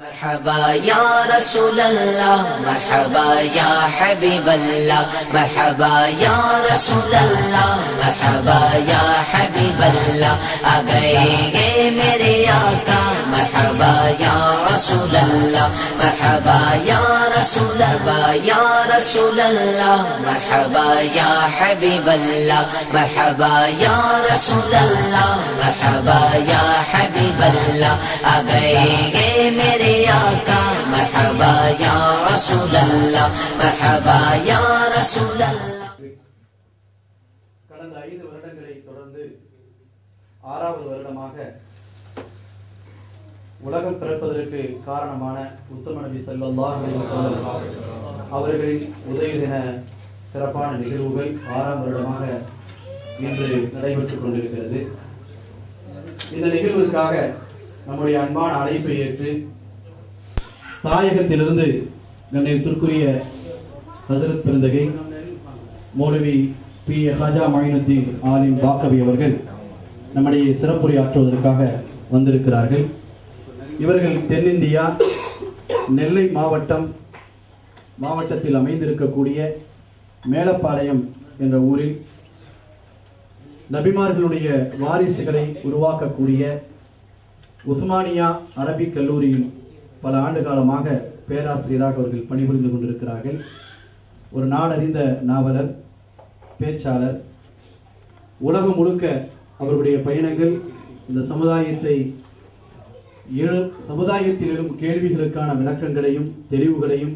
مرحبا یا رسول اللہ مرحبا یا حبیب اللہ مرحبا یا رسول اللہ مرحبا یا حبیب اللہ آ گئے میرے آتا مرحبا يا رسول الله مرحبا يا رسول الله يا رسول الله مرحبا يا حبيب الله مرحبا يا رسول الله مرحبا يا حبيب الله أبيگے میرے آقا مرحبا يا رسول الله مرحبا يا رسول الله ஐந்து வருடங்களை தொடர்ந்து ஆறாவது வருடமாக உலகம் பிறப்பதற்கு காரணமான உத்தம நபி சல்லாஹ் அவர்களின் உதயதின சிறப்பான நிகழ்வுகள் ஆறாம் வருடமாக இன்று நடைபெற்றுக் கொண்டிருக்கிறது இந்த நிகழ்விற்காக நம்முடைய அன்பான அழைப்பை ஏற்று தாயகத்திலிருந்து கண்ணியத்திற்குரிய ஹசரத் பிறந்தகை மௌலவி பி ஹஜா மொயினுத்தீன் ஆலின் பாக்கவி அவர்கள் நம்முடைய சிறப்புரையாற்றுவதற்காக வந்திருக்கிறார்கள் இவர்கள் தென்னிந்தியா நெல்லை மாவட்டம் மாவட்டத்தில் அமைந்திருக்கக்கூடிய மேலப்பாளையம் என்ற ஊரில் நபிமார்களுடைய வாரிசுகளை உருவாக்கக்கூடிய உஸ்மானியா அரபிக் கல்லூரியில் பல ஆண்டு காலமாக பேராசிரியராக அவர்கள் பணிபுரிந்து கொண்டிருக்கிறார்கள் ஒரு நாடறிந்த நாவலர் பேச்சாளர் உலகம் முழுக்க அவருடைய பயணங்கள் இந்த சமுதாயத்தை ஏழு சமுதாயத்தில் எழும் கேள்விகளுக்கான விளக்கங்களையும் தெரிவுகளையும்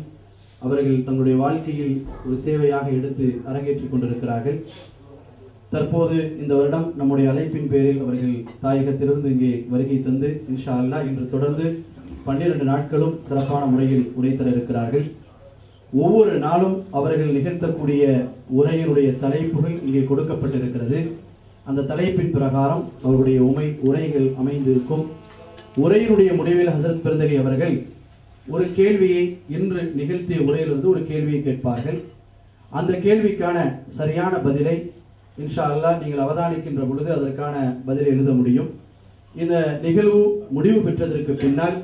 அவர்கள் தங்களுடைய வாழ்க்கையில் ஒரு சேவையாக எடுத்து அரங்கேற்றிக் கொண்டிருக்கிறார்கள் தற்போது இந்த வருடம் நம்முடைய அழைப்பின் பேரில் அவர்கள் தாயகத்திலிருந்து இங்கே வருகை தந்து இன்ஷா அல்லா இன்று தொடர்ந்து பன்னிரண்டு நாட்களும் சிறப்பான முறையில் உரைத்தர இருக்கிறார்கள் ஒவ்வொரு நாளும் அவர்கள் நிகழ்த்தக்கூடிய உரையினுடைய தலைப்புகள் இங்கே கொடுக்கப்பட்டிருக்கிறது அந்த தலைப்பின் பிரகாரம் அவருடைய உமை உரைகள் அமைந்திருக்கும் உரையினுடைய முடிவில் ஹசரத் பிறந்தகை அவர்கள் ஒரு கேள்வியை இன்று நிகழ்த்திய உரையிலிருந்து ஒரு கேள்வியை கேட்பார்கள் அந்த கேள்விக்கான சரியான பதிலை இன்ஷா அல்லா நீங்கள் அவதானிக்கின்ற பொழுது அதற்கான பதிலை எழுத முடியும் இந்த நிகழ்வு முடிவு பெற்றதற்கு பின்னால்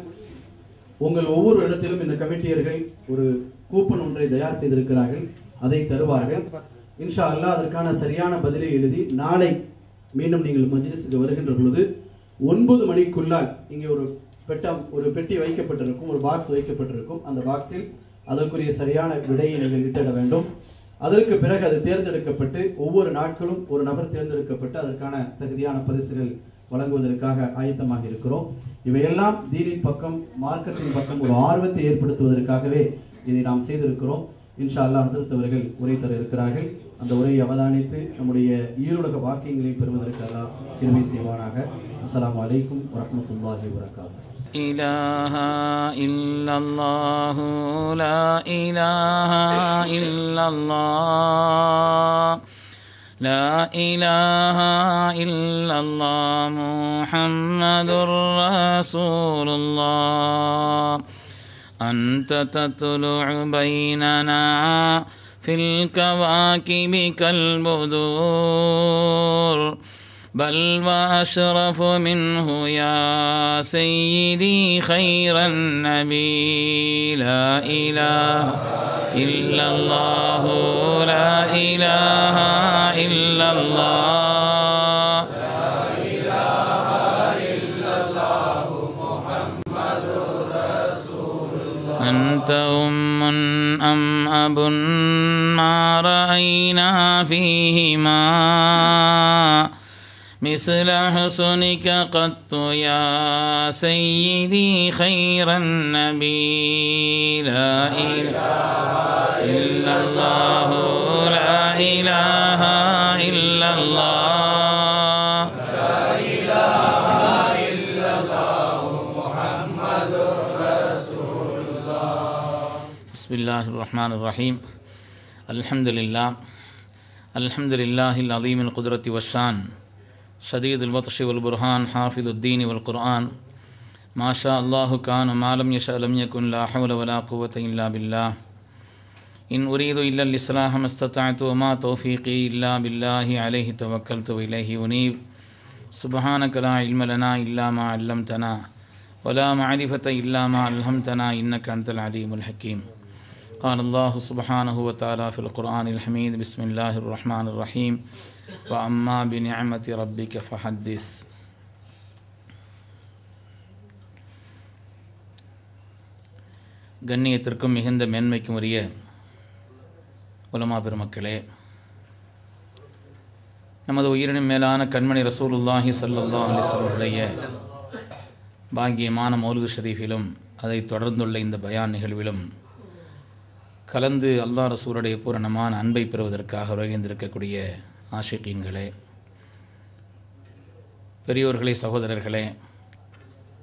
உங்கள் ஒவ்வொரு இடத்திலும் இந்த கமிட்டியர்கள் ஒரு கூப்பன் ஒன்றை தயார் செய்திருக்கிறார்கள் அதை தருவார்கள் இன்ஷா அல்லா அதற்கான சரியான பதிலை எழுதி நாளை மீண்டும் நீங்கள் மஜ்லிஸுக்கு வருகின்ற பொழுது ஒன்பது மணிக்குள்ளால் இங்கே ஒரு பெட்டம் ஒரு பெட்டி வைக்கப்பட்டிருக்கும் ஒரு பாக்ஸ் வைக்கப்பட்டிருக்கும் அந்த பாக்ஸில் அதற்குரிய சரியான விடையை நீங்கள் இட்டிட வேண்டும் அதற்கு பிறகு அது தேர்ந்தெடுக்கப்பட்டு ஒவ்வொரு நாட்களும் ஒரு நபர் தேர்ந்தெடுக்கப்பட்டு அதற்கான தகுதியான பரிசுகள் வழங்குவதற்காக ஆயத்தமாக இருக்கிறோம் இவையெல்லாம் தீனின் பக்கம் மார்க்கத்தின் பக்கம் ஒரு ஆர்வத்தை ஏற்படுத்துவதற்காகவே இதை நாம் செய்திருக்கிறோம் இன்ஷா அல்லா ஹசரத் அவர்கள் உரை தர இருக்கிறார்கள் அந்த உரையை அவதானித்து நம்முடைய ஈருலக வாக்கியங்களை பெறுவதற்கெல்லாம் திருவி செய்வானாக அஸ்லாம் வலைக்கும் வரமத்துல்லாஹி வரகாத்து إله إلا الله لا إله إلا الله لا إله إلا الله محمد رسول الله أنت تطلع بيننا في الكواكب كالبذور بل وأشرف منه يا سيدي خير النبي لا إله إلا الله لا إله إلا الله لا إله إلا الله محمد رسول الله أنت أم أم أب ما رأينا فيه مثل حسنك قط يا سيدي خير النبي لا إله إلا الله لا إله إلا الله الله الرحمن الرحيم الحمد لله الحمد لله العظيم القدرة والشان شديد البطش والبرهان حافظ الدين والقرآن ما شاء الله كان ما لم يشأ لم يكن لا حول ولا قوة إلا بالله إن أريد إلا الإصلاح ما استطعت وما توفيقي إلا بالله عليه توكلت وإليه أنيب سبحانك لا علم لنا إلا ما علمتنا ولا معرفة إلا ما ألهمتنا إنك أنت العليم الحكيم قال الله سبحانه وتعالى في القرآن الحميد بسم الله الرحمن الرحيم وأما بنعمة ربك فحدث கண்ணியத்திற்கும் மிகுந்த மேன்மைக்கும் உரிய உலமா பெருமக்களே நமது உயிரினும் மேலான கண்மணி ரசூலுல்லாஹி சல்லா அலிஸ்வருடைய பாங்கியமான மௌலு ஷரீஃபிலும் அதை தொடர்ந்துள்ள இந்த பயான் நிகழ்விலும் கலந்து அல்லா ரசூலுடைய பூரணமான அன்பை பெறுவதற்காக உலகிந்திருக்கக்கூடிய ஆஷிகீன்களே பெரியோர்களே சகோதரர்களே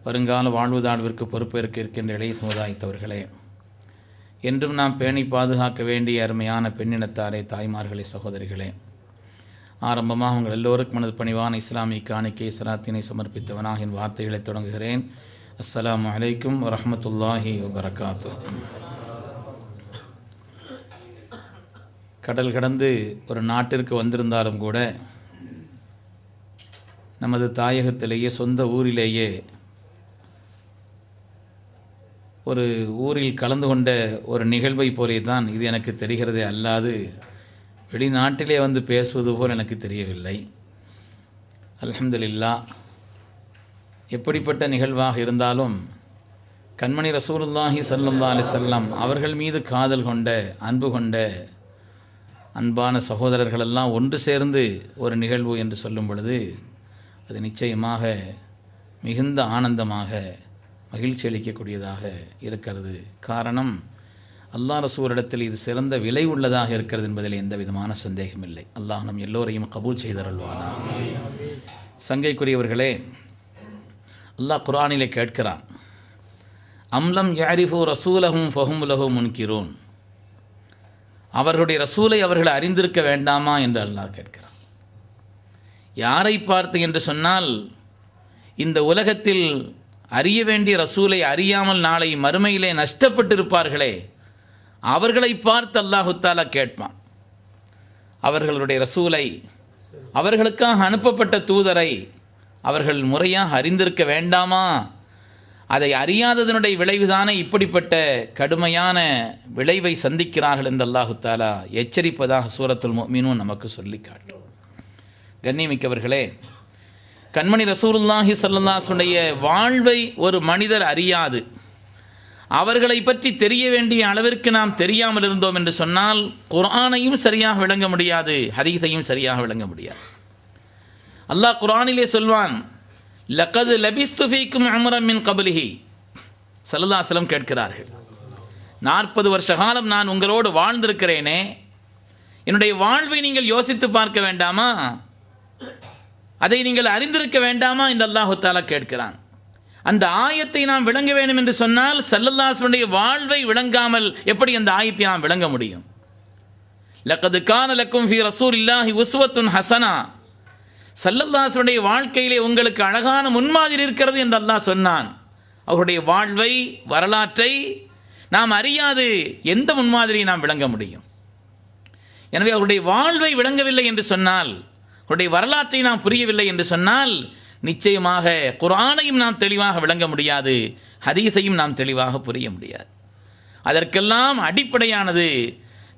வருங்கால தாழ்விற்கு பொறுப்பேற்க இருக்கின்ற இளைய சமுதாயத்தவர்களே என்றும் நாம் பேணி பாதுகாக்க வேண்டிய அருமையான பெண்ணினத்தாரே தாய்மார்களே சகோதரிகளே ஆரம்பமாக உங்கள் எல்லோருக்கும் மனது பணிவான இஸ்லாமிய காணிக்கை சராத்தினை சமர்ப்பித்தவனாகின் வார்த்தைகளை தொடங்குகிறேன் அஸ்லாம் வலைக்கம் வரமத்துல்லாஹி வபரகாத்து கடல் கடந்து ஒரு நாட்டிற்கு வந்திருந்தாலும் கூட நமது தாயகத்திலேயே சொந்த ஊரிலேயே ஒரு ஊரில் கலந்து கொண்ட ஒரு நிகழ்வை போலே தான் இது எனக்கு தெரிகிறதே அல்லாது வெளிநாட்டிலே வந்து பேசுவது போல் எனக்கு தெரியவில்லை அலமதுல்லா எப்படிப்பட்ட நிகழ்வாக இருந்தாலும் கண்மணி ரசூலுல்லாஹி சல்லம் அலி செல்லம் அவர்கள் மீது காதல் கொண்ட அன்பு கொண்ட அன்பான சகோதரர்களெல்லாம் ஒன்று சேர்ந்து ஒரு நிகழ்வு என்று சொல்லும் பொழுது அது நிச்சயமாக மிகுந்த ஆனந்தமாக மகிழ்ச்சி அளிக்கக்கூடியதாக இருக்கிறது காரணம் அல்லா ரசூரிடத்தில் இது சிறந்த விலை உள்ளதாக இருக்கிறது என்பதில் எந்த விதமான சந்தேகம் இல்லை அல்லாஹ் நம் எல்லோரையும் கபூல் செய்தருள்வானா சங்கைக்குரியவர்களே அல்லாஹ் குரானிலே கேட்கிறான் அம்லம் யாரிஃபு ரசூலகும் ஃபஹும் லஹு முன்கிறோன் அவர்களுடைய ரசூலை அவர்கள் அறிந்திருக்க வேண்டாமா என்று அல்லாஹ் கேட்கிறார் யாரை பார்த்து என்று சொன்னால் இந்த உலகத்தில் அறிய வேண்டிய ரசூலை அறியாமல் நாளை மறுமையிலே நஷ்டப்பட்டிருப்பார்களே அவர்களை பார்த்து அல்லாஹுத்தாலா கேட்பான் அவர்களுடைய ரசூலை அவர்களுக்காக அனுப்பப்பட்ட தூதரை அவர்கள் முறையாக அறிந்திருக்க வேண்டாமா அதை அறியாததனுடைய விளைவுதானே இப்படிப்பட்ட கடுமையான விளைவை சந்திக்கிறார்கள் என்று அல்லாஹு தாலா எச்சரிப்பதாக சூரத்துல் மீனும் நமக்கு சொல்லி காட்டும் கண்ணியமிக்கவர்களே கண்மணி ரசூருல்லாஹி சல்லாஹனுடைய வாழ்வை ஒரு மனிதர் அறியாது அவர்களை பற்றி தெரிய வேண்டிய அளவிற்கு நாம் தெரியாமல் இருந்தோம் என்று சொன்னால் குரானையும் சரியாக விளங்க முடியாது ஹதீஸையும் சரியாக விளங்க முடியாது அல்லாஹ் குரானிலே சொல்வான் லக்கது லபிஸ்துஃபிக்கும் அமரமின் கபலிஹி சலதாசலம் கேட்கிறார்கள் நாற்பது வருஷ காலம் நான் உங்களோடு வாழ்ந்திருக்கிறேனே என்னுடைய வாழ்வை நீங்கள் யோசித்து பார்க்க வேண்டாமா அதை நீங்கள் அறிந்திருக்க வேண்டாமா என்று அல்லாஹு தாலா கேட்கிறான் அந்த ஆயத்தை நாம் விளங்க வேண்டும் என்று சொன்னால் சல்லல்லாசனுடைய வாழ்வை விளங்காமல் எப்படி அந்த ஆயத்தை நாம் விளங்க முடியும் லக்கது கான லக்கும் ஃபி ரசூல் இல்லாஹி உஸ்வத்துன் ஹசனா சல்லல்லாசனுடைய வாழ்க்கையிலே உங்களுக்கு அழகான முன்மாதிரி இருக்கிறது என்று அல்லாஹ் சொன்னான் அவருடைய வாழ்வை வரலாற்றை நாம் அறியாது எந்த முன்மாதிரியை நாம் விளங்க முடியும் எனவே அவருடைய வாழ்வை விளங்கவில்லை என்று சொன்னால் அவருடைய வரலாற்றை நாம் புரியவில்லை என்று சொன்னால் நிச்சயமாக குரானையும் நாம் தெளிவாக விளங்க முடியாது ஹதீஸையும் நாம் தெளிவாக புரிய முடியாது அதற்கெல்லாம் அடிப்படையானது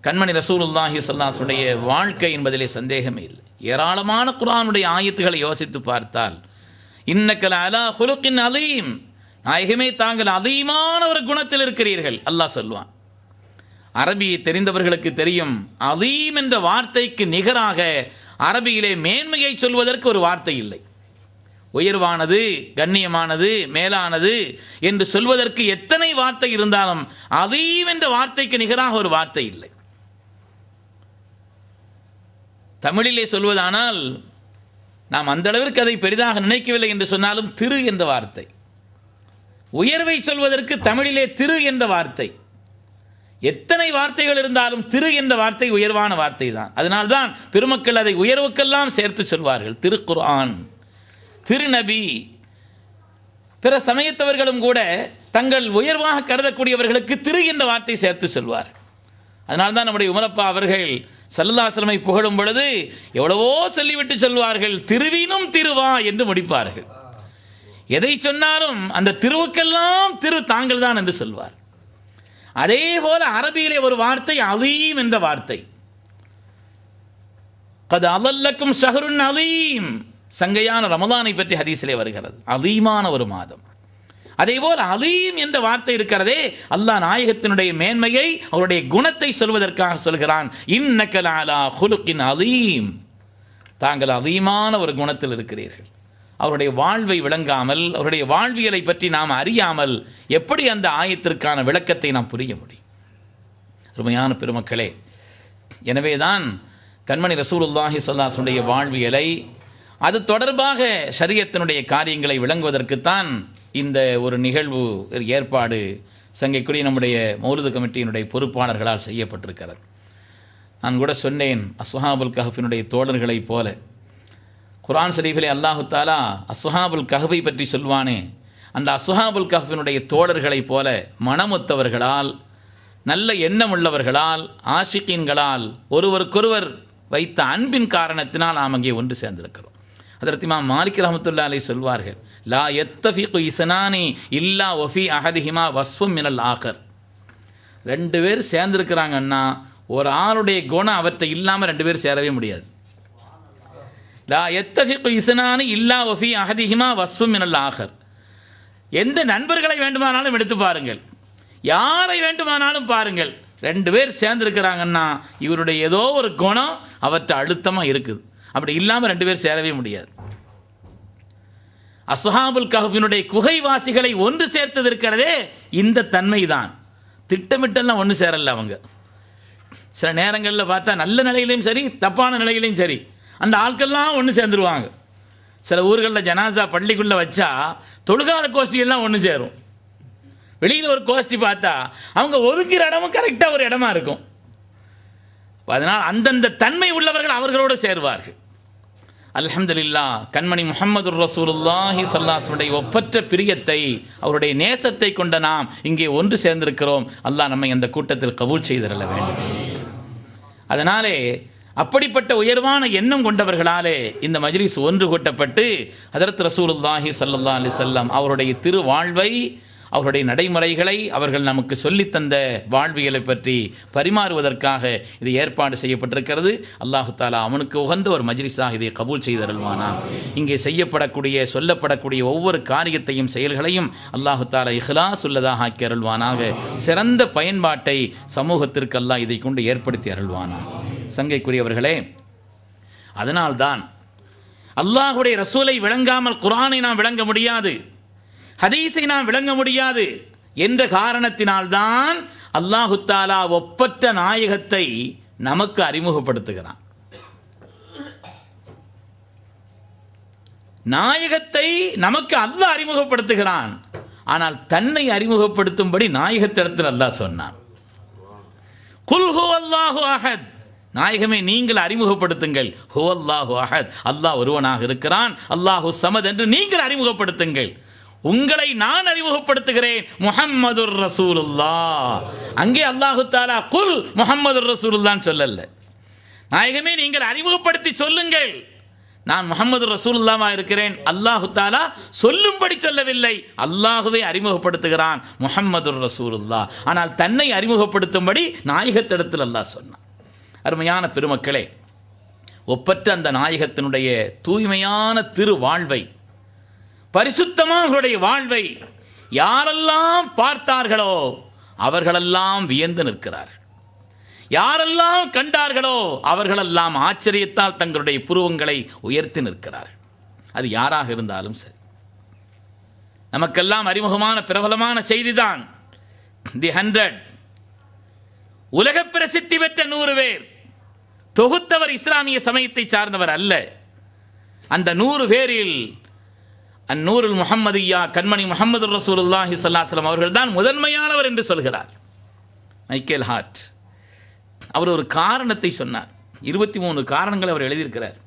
கண்மணி ரசூலுல்லாஹி சல்லாஸுடைய வாழ்க்கை என்பதிலே சந்தேகமே இல்லை ஏராளமான குரானுடைய ஆயத்துகளை யோசித்து பார்த்தால் இன்னக்கல் அலா ஹுலுக்கின் அதையும் நாயகமே தாங்கள் அதிகமான ஒரு குணத்தில் இருக்கிறீர்கள் அல்லாஹ் சொல்வான் அரபியை தெரிந்தவர்களுக்கு தெரியும் அதீம் என்ற வார்த்தைக்கு நிகராக அரபியிலே மேன்மையை சொல்வதற்கு ஒரு வார்த்தை இல்லை உயர்வானது கண்ணியமானது மேலானது என்று சொல்வதற்கு எத்தனை வார்த்தை இருந்தாலும் அதீம் என்ற வார்த்தைக்கு நிகராக ஒரு வார்த்தை இல்லை தமிழிலே சொல்வதானால் நாம் அந்த அளவிற்கு அதை பெரிதாக நினைக்கவில்லை என்று சொன்னாலும் திரு என்ற வார்த்தை உயர்வை சொல்வதற்கு தமிழிலே திரு என்ற வார்த்தை எத்தனை வார்த்தைகள் இருந்தாலும் திரு என்ற வார்த்தை உயர்வான வார்த்தை தான் அதனால்தான் பெருமக்கள் அதை உயர்வுக்கெல்லாம் சேர்த்து சொல்வார்கள் திருக்குர்ஆன் திருநபி பிற சமயத்தவர்களும் கூட தங்கள் உயர்வாக கருதக்கூடியவர்களுக்கு திரு என்ற வார்த்தை சேர்த்து சொல்வார் அதனால்தான் நம்முடைய உமரப்பா அவர்கள் சல்லாசிரமை புகழும் பொழுது எவ்வளவோ சொல்லிவிட்டு சொல்வார்கள் திருவினும் திருவா என்று முடிப்பார்கள் எதை சொன்னாலும் அந்த திருவுக்கெல்லாம் திரு தாங்கள் தான் என்று சொல்வார் அதே போல அரபியிலே ஒரு வார்த்தை அலீம் என்ற வார்த்தை கது அலல்லக்கும் ஷஹருன் அலீம் சங்கையான ரமதானை பற்றி ஹதீசிலே வருகிறது அலீமான ஒரு மாதம் அதேபோல் அலீம் என்ற வார்த்தை இருக்கிறதே அல்லாஹ் நாயகத்தினுடைய மேன்மையை அவருடைய குணத்தை சொல்வதற்காக சொல்கிறான் இன்னக்கலாலா ஹுலுக்கின் அலீம் தாங்கள் அதீமான ஒரு குணத்தில் இருக்கிறீர்கள் அவருடைய வாழ்வை விளங்காமல் அவருடைய வாழ்வியலை பற்றி நாம் அறியாமல் எப்படி அந்த ஆயத்திற்கான விளக்கத்தை நாம் புரிய முடியும் அருமையான பெருமக்களே எனவே தான் கண்மணி ரசூலுல்லாஹி சல்லாஸுடைய வாழ்வியலை அது தொடர்பாக சரியத்தினுடைய காரியங்களை விளங்குவதற்குத்தான் இந்த ஒரு நிகழ்வு ஏற்பாடு சங்கைக்குரிய நம்முடைய மௌலத கமிட்டியினுடைய பொறுப்பாளர்களால் செய்யப்பட்டிருக்கிறது நான் கூட சொன்னேன் அஸ்ஹாபுல் கஹஃபினுடைய தோழர்களைப் போல குரான் ஷரீஃபிலே அல்லாஹு தாலா அஸ்ஹாபுல் கஹபை பற்றி சொல்வானே அந்த அஸ்வஹாபுல் கஹஃபினுடைய தோழர்களைப் போல மனமுத்தவர்களால் நல்ல எண்ணம் உள்ளவர்களால் ஆஷிக்கீன்களால் ஒருவருக்கொருவர் வைத்த அன்பின் காரணத்தினால் நாம் அங்கே ஒன்று சேர்ந்திருக்கிறோம் அதற்கு மாலிக் ரஹமத்துல்லாலே சொல்வார்கள் லா எத்தஃபிகு இசனானி இல்லா ஒஃபி அஹதிஹிமா வஸ்வம் மினல் ஆகர் ரெண்டு பேர் சேர்ந்துருக்கிறாங்கன்னா ஒரு ஆளுடைய குணம் அவற்றை இல்லாமல் ரெண்டு பேர் சேரவே முடியாது லா எத்தஃபிகு இசனானி இல்லா ஒஃபி அஹதிஹிமா வஸ்வம் மினல் ஆகர் எந்த நண்பர்களை வேண்டுமானாலும் எடுத்து பாருங்கள் யாரை வேண்டுமானாலும் பாருங்கள் ரெண்டு பேர் சேர்ந்துருக்கிறாங்கன்னா இவருடைய ஏதோ ஒரு குணம் அவற்றை அழுத்தமாக இருக்குது அப்படி இல்லாமல் ரெண்டு பேர் சேரவே முடியாது அசுஹாபுல் கஹஃபினுடைய குகைவாசிகளை ஒன்று சேர்த்தது இருக்கிறதே இந்த தன்மை தான் திட்டமிட்டெல்லாம் ஒன்று சேரல அவங்க சில நேரங்களில் பார்த்தா நல்ல நிலையிலையும் சரி தப்பான நிலையிலையும் சரி அந்த ஆட்கள்லாம் ஒன்று சேர்ந்துருவாங்க சில ஊர்களில் ஜனாசா பள்ளிக்குள்ளே வச்சா தொழுகாத கோஷ்டிகள்லாம் ஒன்று சேரும் வெளியில் ஒரு கோஷ்டி பார்த்தா அவங்க ஒதுக்கிற இடமும் கரெக்டாக ஒரு இடமா இருக்கும் அதனால் அந்தந்த தன்மை உள்ளவர்கள் அவர்களோடு சேருவார்கள் அல்ஹம்துலில்லா கண்மணி முகமது ரசூலுல்லாஹி சல்லாஹுடைய ஒப்பற்ற பிரியத்தை அவருடைய நேசத்தை கொண்ட நாம் இங்கே ஒன்று சேர்ந்திருக்கிறோம் அல்லாஹ் நம்மை அந்த கூட்டத்தில் கபூல் செய்திடல வேண்டும் அதனாலே அப்படிப்பட்ட உயர்வான எண்ணம் கொண்டவர்களாலே இந்த மஜ்லிஸ் ஒன்று கூட்டப்பட்டு அதரத் ரசூலுல்லாஹி சல்லா அலி செல்லம் அவருடைய திருவாழ்வை அவருடைய நடைமுறைகளை அவர்கள் நமக்கு சொல்லித்தந்த வாழ்வியலை பற்றி பரிமாறுவதற்காக இது ஏற்பாடு செய்யப்பட்டிருக்கிறது அல்லாஹு தாலா அவனுக்கு உகந்த ஒரு மஜ்ரிஸாக இதை கபூல் செய்தருள்வானா இங்கே செய்யப்படக்கூடிய சொல்லப்படக்கூடிய ஒவ்வொரு காரியத்தையும் செயல்களையும் அல்லாஹு தாலா இஹ்லாஸ் உள்ளதாக ஆக்கி அருள்வானாக சிறந்த பயன்பாட்டை சமூகத்திற்கு அல்லாஹ் இதை கொண்டு ஏற்படுத்தி அருள்வானா சங்கைக்குரியவர்களே அதனால்தான் அல்லாஹுடைய ரசூலை விளங்காமல் குரானை நாம் விளங்க முடியாது ஹதீஸை நாம் விளங்க முடியாது என்ற காரணத்தினால்தான் அல்லாஹு தாலா ஒப்பற்ற நாயகத்தை நமக்கு அறிமுகப்படுத்துகிறான் நாயகத்தை நமக்கு அல்லாஹ் அறிமுகப்படுத்துகிறான் ஆனால் தன்னை அறிமுகப்படுத்தும்படி நாயகத்திடத்தில் அல்லாஹ் சொன்னான் குல்ஹு அல்லாஹு அஹத் நாயகமே நீங்கள் அறிமுகப்படுத்துங்கள் ஹுவல்லாஹு அஹத் அல்லாஹ் ஒருவனாக இருக்கிறான் அல்லாஹு சமத் என்று நீங்கள் அறிமுகப்படுத்துங்கள் உங்களை நான் அறிமுகப்படுத்துகிறேன் முகம்மது ரசூலுல்லா அங்கே அல்லாஹு தாலா குல் முகம்மது ரசூலுல்லான்னு சொல்லல நாயகமே நீங்கள் அறிமுகப்படுத்தி சொல்லுங்கள் நான் முகமது ரசூலுல்லாமா இருக்கிறேன் அல்லாஹு தாலா சொல்லும்படி சொல்லவில்லை அல்லாஹுவை அறிமுகப்படுத்துகிறான் முகமது ரசூலுல்லா ஆனால் தன்னை அறிமுகப்படுத்தும்படி நாயகத்திடத்தில் அல்லாஹ் சொன்னான் அருமையான பெருமக்களே ஒப்பற்ற அந்த நாயகத்தினுடைய தூய்மையான திருவாழ்வை பரிசுத்தமாக உங்களுடைய வாழ்வை யாரெல்லாம் பார்த்தார்களோ அவர்களெல்லாம் வியந்து நிற்கிறார் யாரெல்லாம் கண்டார்களோ அவர்களெல்லாம் ஆச்சரியத்தால் தங்களுடைய புருவங்களை உயர்த்தி நிற்கிறார் அது யாராக இருந்தாலும் சரி நமக்கெல்லாம் அறிமுகமான பிரபலமான செய்திதான் தி ஹண்ட்ரட் உலக பிரசித்தி பெற்ற நூறு பேர் தொகுத்தவர் இஸ்லாமிய சமயத்தை சார்ந்தவர் அல்ல அந்த நூறு பேரில் அந்நூருல் முஹம்மதியா கண்மணி முகமது ரசூலுல்லாஹி சல்லாஹலம் அவர்கள் தான் முதன்மையானவர் என்று சொல்கிறார் மைக்கேல் ஹார்ட் அவர் ஒரு காரணத்தை சொன்னார் இருபத்தி மூணு காரணங்கள் அவர் எழுதியிருக்கிறார்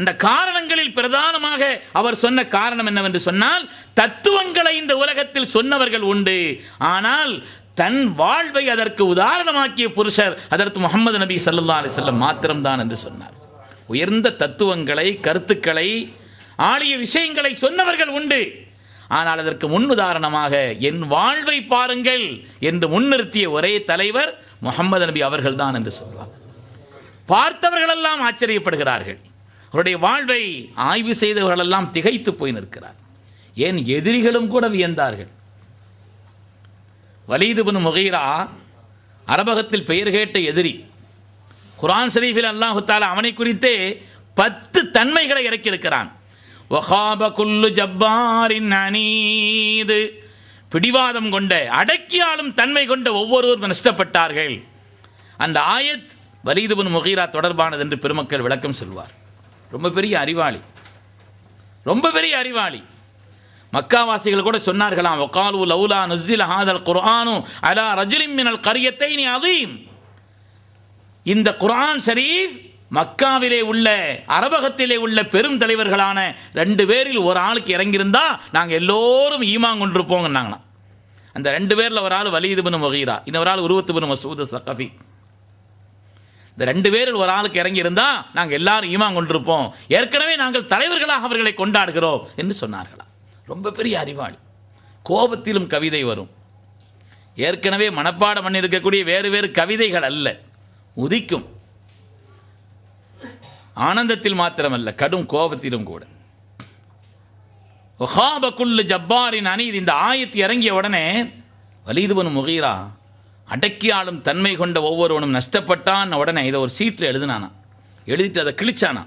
அந்த காரணங்களில் பிரதானமாக அவர் சொன்ன காரணம் என்னவென்று சொன்னால் தத்துவங்களை இந்த உலகத்தில் சொன்னவர்கள் உண்டு ஆனால் தன் வாழ்வை அதற்கு உதாரணமாக்கிய புருஷர் அதற்கு முகமது நபி சல்லா அலிசல்லம் மாத்திரம்தான் என்று சொன்னார் உயர்ந்த தத்துவங்களை கருத்துக்களை ஆலய விஷயங்களை சொன்னவர்கள் உண்டு ஆனால் அதற்கு முன் உதாரணமாக என் வாழ்வை பாருங்கள் என்று முன்னிறுத்திய ஒரே தலைவர் முகமது நபி அவர்கள்தான் என்று சொல்லலாம் பார்த்தவர்களெல்லாம் ஆச்சரியப்படுகிறார்கள் அவருடைய வாழ்வை ஆய்வு செய்தவர்களெல்லாம் திகைத்து போய் நிற்கிறார் ஏன் எதிரிகளும் கூட வியந்தார்கள் வலீதுபன் முகைரா அரபகத்தில் பெயர் கேட்ட எதிரி குரான் ஷரீஃபில் அல்லாஹு தாலா அவனை குறித்தே பத்து தன்மைகளை இறக்கியிருக்கிறான் வஹாப குல்லு ஜப்பாரின் அனீது பிடிவாதம் கொண்ட அடக்கியாலும் தன்மை கொண்ட ஒவ்வொருவரும் நஷ்டப்பட்டார்கள் அந்த ஆயத் வலிதுபன் முகீரா தொடர்பானது என்று பெருமக்கள் விளக்கம் சொல்வார் ரொம்ப பெரிய அறிவாளி ரொம்ப பெரிய அறிவாளி மக்காவாசிகள் கூட சொன்னார்களாம் ஒகாலு லவுலா நுசில் ஹாதல் குர்ஆனு அலா ரஜுலிம் மினல் கரியத்தை நீ அதீம் இந்த குரான் ஷரீஃப் மக்காவிலே உள்ள அரபகத்திலே உள்ள பெரும் தலைவர்களான ரெண்டு பேரில் ஒரு ஆளுக்கு இறங்கியிருந்தா நாங்கள் எல்லோரும் ஈமான் கொண்டிருப்போங்கன்னாங்கண்ணா அந்த ரெண்டு பேரில் ஒரு ஆள் வலியுது பண்ணும் வகீரா இன்னொரு ஆள் உருவத்து பண்ணும் மசூது சகபி இந்த ரெண்டு பேரில் ஒரு ஆளுக்கு இறங்கியிருந்தா நாங்கள் எல்லாரும் ஈமாங் கொண்டிருப்போம் ஏற்கனவே நாங்கள் தலைவர்களாக அவர்களை கொண்டாடுகிறோம் என்று சொன்னார்களா ரொம்ப பெரிய அறிவாளி கோபத்திலும் கவிதை வரும் ஏற்கனவே மனப்பாடம் பண்ணியிருக்கக்கூடிய வேறு வேறு கவிதைகள் அல்ல உதிக்கும் ஆனந்தத்தில் மாத்திரமல்ல கடும் கோபத்திலும் கூட ஒஹாபகுல்லு ஜப்பாரின் அணி இந்த ஆயத்து இறங்கிய உடனே பண்ணும் முகீரா அடக்கி ஆளும் தன்மை கொண்ட ஒவ்வொருவனும் நஷ்டப்பட்டான் உடனே இதை ஒரு சீட்டில் எழுதினானா எழுதிட்டு அதை கிழிச்சானா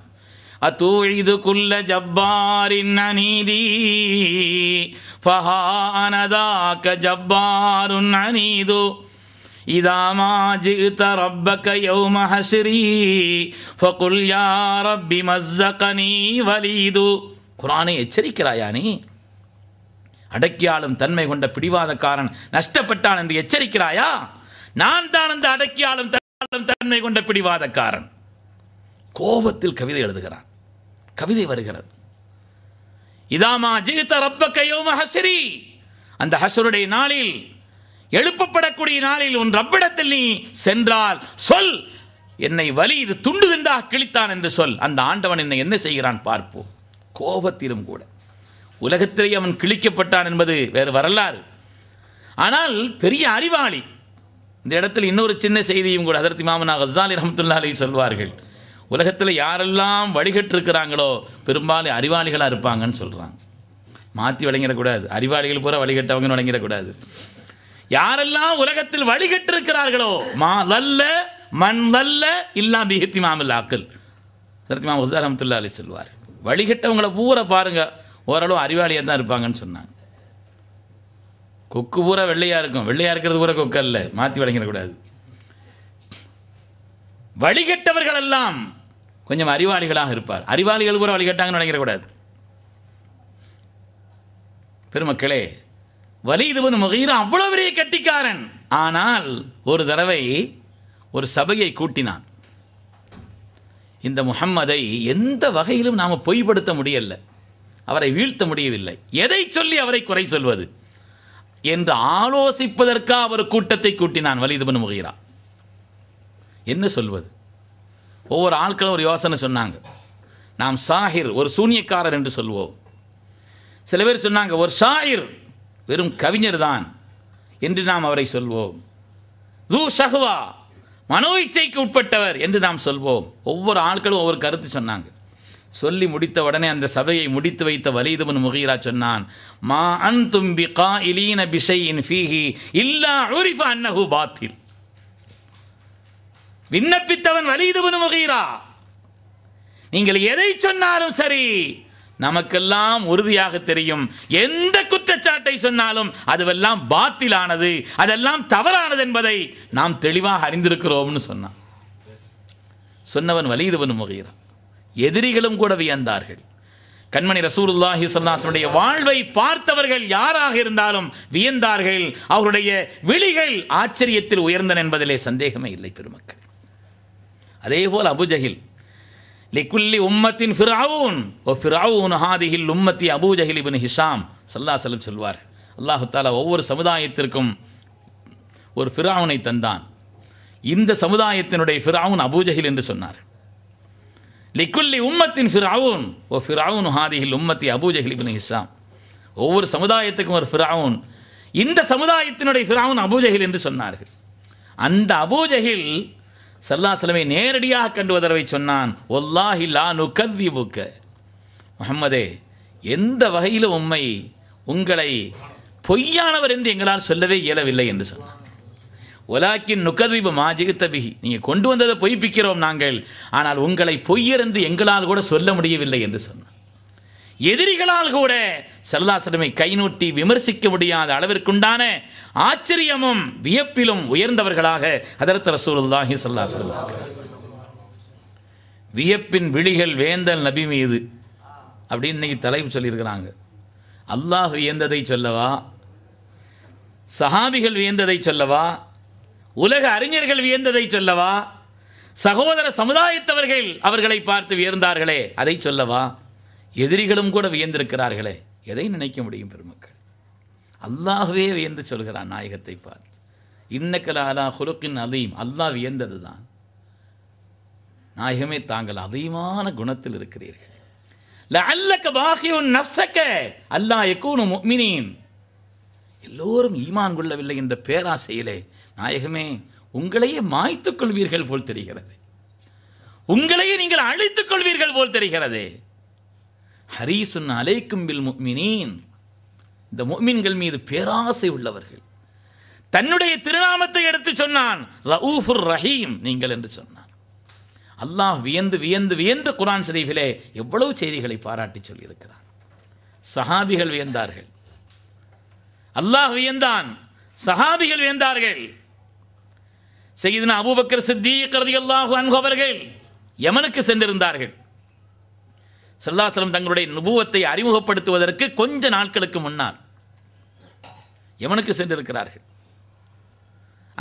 அத்தூழிது குல்ல ஜப்பாரின் அநீதி ஃபஹானதாக்க ஜப்பாருன் அநீதோ إذا ما جئت ربك يوم حشري فقل يا رب مزقني وليد குரானை எச்சரிக்கிறாயா நீ அடக்கியாளும் தன்மை கொண்ட பிடிவாதக்காரன் நஷ்டப்பட்டான் என்று எச்சரிக்கிறாயா நான் தான் அந்த அடக்கியாளும் தன்மை கொண்ட பிடிவாதக்காரன் கோபத்தில் கவிதை எழுதுகிறான் கவிதை வருகிறது இதாமா ஜிகித ரப்ப கையோ மஹசரி அந்த ஹசருடைய நாளில் எழுப்பப்படக்கூடிய நாளில் உன் ரப்பிடத்தில் நீ சென்றால் சொல் என்னை வலி இது துண்டு துண்டாக கிழித்தான் என்று சொல் அந்த ஆண்டவன் என்னை என்ன செய்கிறான் பார்ப்போம் கோபத்திலும் கூட உலகத்திலே அவன் கிழிக்கப்பட்டான் என்பது வேறு வரலாறு ஆனால் பெரிய அறிவாளி இந்த இடத்தில் இன்னொரு சின்ன செய்தியும் கூட அதர்த்தி மாமனா ஹசாலி ரஹமத்துல்லா அலி சொல்வார்கள் உலகத்தில் யாரெல்லாம் வழிகட்டிருக்கிறாங்களோ பெரும்பாலும் அறிவாளிகளாக இருப்பாங்கன்னு சொல்கிறாங்க மாற்றி வழங்கிடக்கூடாது அறிவாளிகள் பூரா வழிகட்டவங்கன்னு வழங்கிடக்கூடாது யாரெல்லாம் உலகத்தில் வழிகட்டு மா மாதல்ல மண் லல்ல இல்லா பிஹத்தி மாமில் ஆக்கல் சரத்திமாம் ஹுசார் அஹமத்துல்லா அலி சொல்வார் வழிகட்டவங்களை பூரா பாருங்கள் ஓரளவு அறிவாளியாக தான் இருப்பாங்கன்னு சொன்னாங்க கொக்கு பூரா வெள்ளையாக இருக்கும் வெள்ளையாக இருக்கிறது பூரா கொக்கு அல்ல மாற்றி வழங்கிடக்கூடாது வழிகட்டவர்கள் எல்லாம் கொஞ்சம் அறிவாளிகளாக இருப்பார் அறிவாளிகள் பூரா வழிகட்டாங்கன்னு வழங்கிடக்கூடாது பெருமக்களே வலிதுவன் முகீரா அவ்வளோ பெரிய கட்டிக்காரன் ஆனால் ஒரு தடவை ஒரு சபையை கூட்டினான் இந்த முகம்மதை எந்த வகையிலும் நாம் பொய்படுத்த முடியல அவரை வீழ்த்த முடியவில்லை எதை சொல்லி அவரை குறை சொல்வது என்று ஆலோசிப்பதற்காக ஒரு கூட்டத்தை கூட்டினான் வலிதுபன் முகீரா என்ன சொல்வது ஒவ்வொரு ஆட்களும் ஒரு யோசனை சொன்னாங்க நாம் சாஹிர் ஒரு சூன்யக்காரர் என்று சொல்வோம் சில பேர் சொன்னாங்க ஒரு ஷாயிர் வெறும் கவிஞர் தான் என்று நாம் அவரை சொல்வோம் ரூ சகுவா மனோ இச்சைக்கு உட்பட்டவர் என்று நாம் சொல்வோம் ஒவ்வொரு ஆட்களும் ஒவ்வொரு கருத்து சொன்னாங்க சொல்லி முடித்த உடனே அந்த சபையை முடித்து வைத்த வலிதுமன் முகீரா சொன்னான் தும்பி கா இலீன பாத்தில் விண்ணப்பித்தவன் வலிதுமன் முகீரா நீங்கள் எதை சொன்னாலும் சரி நமக்கெல்லாம் உறுதியாக தெரியும் எந்த குற்றச்சாட்டை சொன்னாலும் அதுவெல்லாம் பாத்திலானது அதெல்லாம் தவறானது என்பதை நாம் தெளிவாக அறிந்திருக்கிறோம்னு சொன்னான் சொன்னவன் வலியுதவன் முகைரா எதிரிகளும் கூட வியந்தார்கள் கண்மணி ரசூருல்லாஹி சல்லாசனுடைய வாழ்வை பார்த்தவர்கள் யாராக இருந்தாலும் வியந்தார்கள் அவருடைய விழிகள் ஆச்சரியத்தில் உயர்ந்தன என்பதிலே சந்தேகமே இல்லை பெருமக்கள் அதே போல் அபுஜகில் லிக்குல்லி உம்மத்தின் ஃபிராவுன் ஓ ஃபிராவுன் ஹாதிஹில் உம்மத்தி அபுஜஹில் இபின் ஹிஷாம் சல்லா செல்லம் சொல்வார் அல்லாஹு தாலா ஒவ்வொரு சமுதாயத்திற்கும் ஒரு ஃபிராவுனை தந்தான் இந்த சமுதாயத்தினுடைய ஃபிராவுன் அபூஜகில் என்று சொன்னார் லிக்குல்லி உம்மத்தின் ஃபிராவுன் ஓ ஃபிராவுன் ஹாதிகில் உம்மத்தி அபூஜகில் இபின் இஸ்லாம் ஒவ்வொரு சமுதாயத்துக்கும் ஒரு ஃபிராவுன் இந்த சமுதாயத்தினுடைய ஃபிராவுன் அபூஜகில் என்று சொன்னார்கள் அந்த சல்லா சல்லாசலமை நேரடியாக கண்டு வதரவை சொன்னான் ஒல்லாஹி லா நுக்கதி புக்க முகமதே எந்த வகையிலும் உண்மை உங்களை பொய்யானவர் என்று எங்களால் சொல்லவே இயலவில்லை என்று சொன்னார் ஒலாக்கின் நுகதீப மாஜிக தபிகி நீங்கள் கொண்டு வந்ததை பொய்ப்பிக்கிறோம் நாங்கள் ஆனால் உங்களை பொய்யர் என்று எங்களால் கூட சொல்ல முடியவில்லை என்று சொன்னார் எதிரிகளால் கூட சரதாசனமை கைநூட்டி விமர்சிக்க முடியாத அளவிற்குண்டான ஆச்சரியமும் வியப்பிலும் உயர்ந்தவர்களாக அதரத்த ரசூலுல்லாஹி சல்லாசலம் வியப்பின் விழிகள் வேந்தல் நபி மீது அப்படின்னு இன்னைக்கு தலைப்பு சொல்லியிருக்கிறாங்க அல்லாஹ் வியந்ததை சொல்லவா சஹாபிகள் வியந்ததை சொல்லவா உலக அறிஞர்கள் வியந்ததை சொல்லவா சகோதர சமுதாயத்தவர்கள் அவர்களை பார்த்து வியந்தார்களே அதை சொல்லவா எதிரிகளும் கூட வியந்திருக்கிறார்களே எதை நினைக்க முடியும் பெருமக்கள் அல்லாஹுவே வியந்து சொல்கிறான் நாயகத்தை பார்த்து இன்னக்கலாலா அலா ஹுலுக்கின் அதையும் அல்லாஹ் வியந்தது தான் நாயகமே தாங்கள் அதிகமான குணத்தில் இருக்கிறீர்கள் லஅல்லக பாகியுன் நஃப்சக அல்லாஹ் யகூனு முஃமினீன் எல்லோரும் ஈமான் கொள்ளவில்லை என்ற பேராசையிலே நாயகமே உங்களையே மாய்த்துக் கொள்வீர்கள் போல் தெரிகிறது உங்களையே நீங்கள் அழித்துக் கொள்வீர்கள் போல் தெரிகிறது ஹரீசுன் அலைக்கும் பில் முக்மினீன் இந்த முக்மின்கள் மீது பேராசை உள்ளவர்கள் தன்னுடைய திருநாமத்தை எடுத்து சொன்னான் ரவுஃபுர் ரஹீம் நீங்கள் என்று சொன்னான் அல்லாஹ் வியந்து வியந்து வியந்து குரான் ஷரீஃபிலே எவ்வளவு செய்திகளை பாராட்டி சொல்லியிருக்கிறான் சஹாபிகள் வியந்தார்கள் அல்லாஹ் வியந்தான் சஹாபிகள் வியந்தார்கள் செய்தின அபூபக்கர் சித்திக் அல்லாஹு அன்பவர்கள் யமனுக்கு சென்றிருந்தார்கள் சல்லாசலம் தங்களுடைய நுபுவத்தை அறிமுகப்படுத்துவதற்கு கொஞ்ச நாட்களுக்கு முன்னால் யமனுக்கு சென்றிருக்கிறார்கள்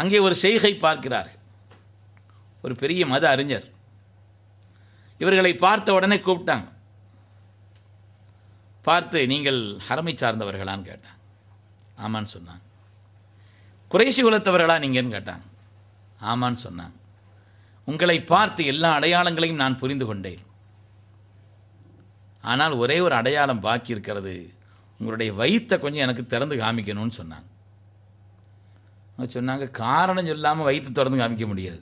அங்கே ஒரு செய்கை பார்க்கிறார்கள் ஒரு பெரிய மத அறிஞர் இவர்களை பார்த்த உடனே கூப்பிட்டாங்க பார்த்து நீங்கள் ஹரமை சார்ந்தவர்களான்னு கேட்டாங்க ஆமான்னு சொன்னாங்க குறைசி குலத்தவர்களா நீங்கன்னு கேட்டாங்க ஆமான்னு சொன்னாங்க உங்களை பார்த்து எல்லா அடையாளங்களையும் நான் புரிந்து கொண்டேன் ஆனால் ஒரே ஒரு அடையாளம் பாக்கி இருக்கிறது உங்களுடைய வயிற்றை கொஞ்சம் எனக்கு திறந்து காமிக்கணும்னு சொன்னாங்க அவங்க சொன்னாங்க காரணம் சொல்லாமல் வயிற்று திறந்து காமிக்க முடியாது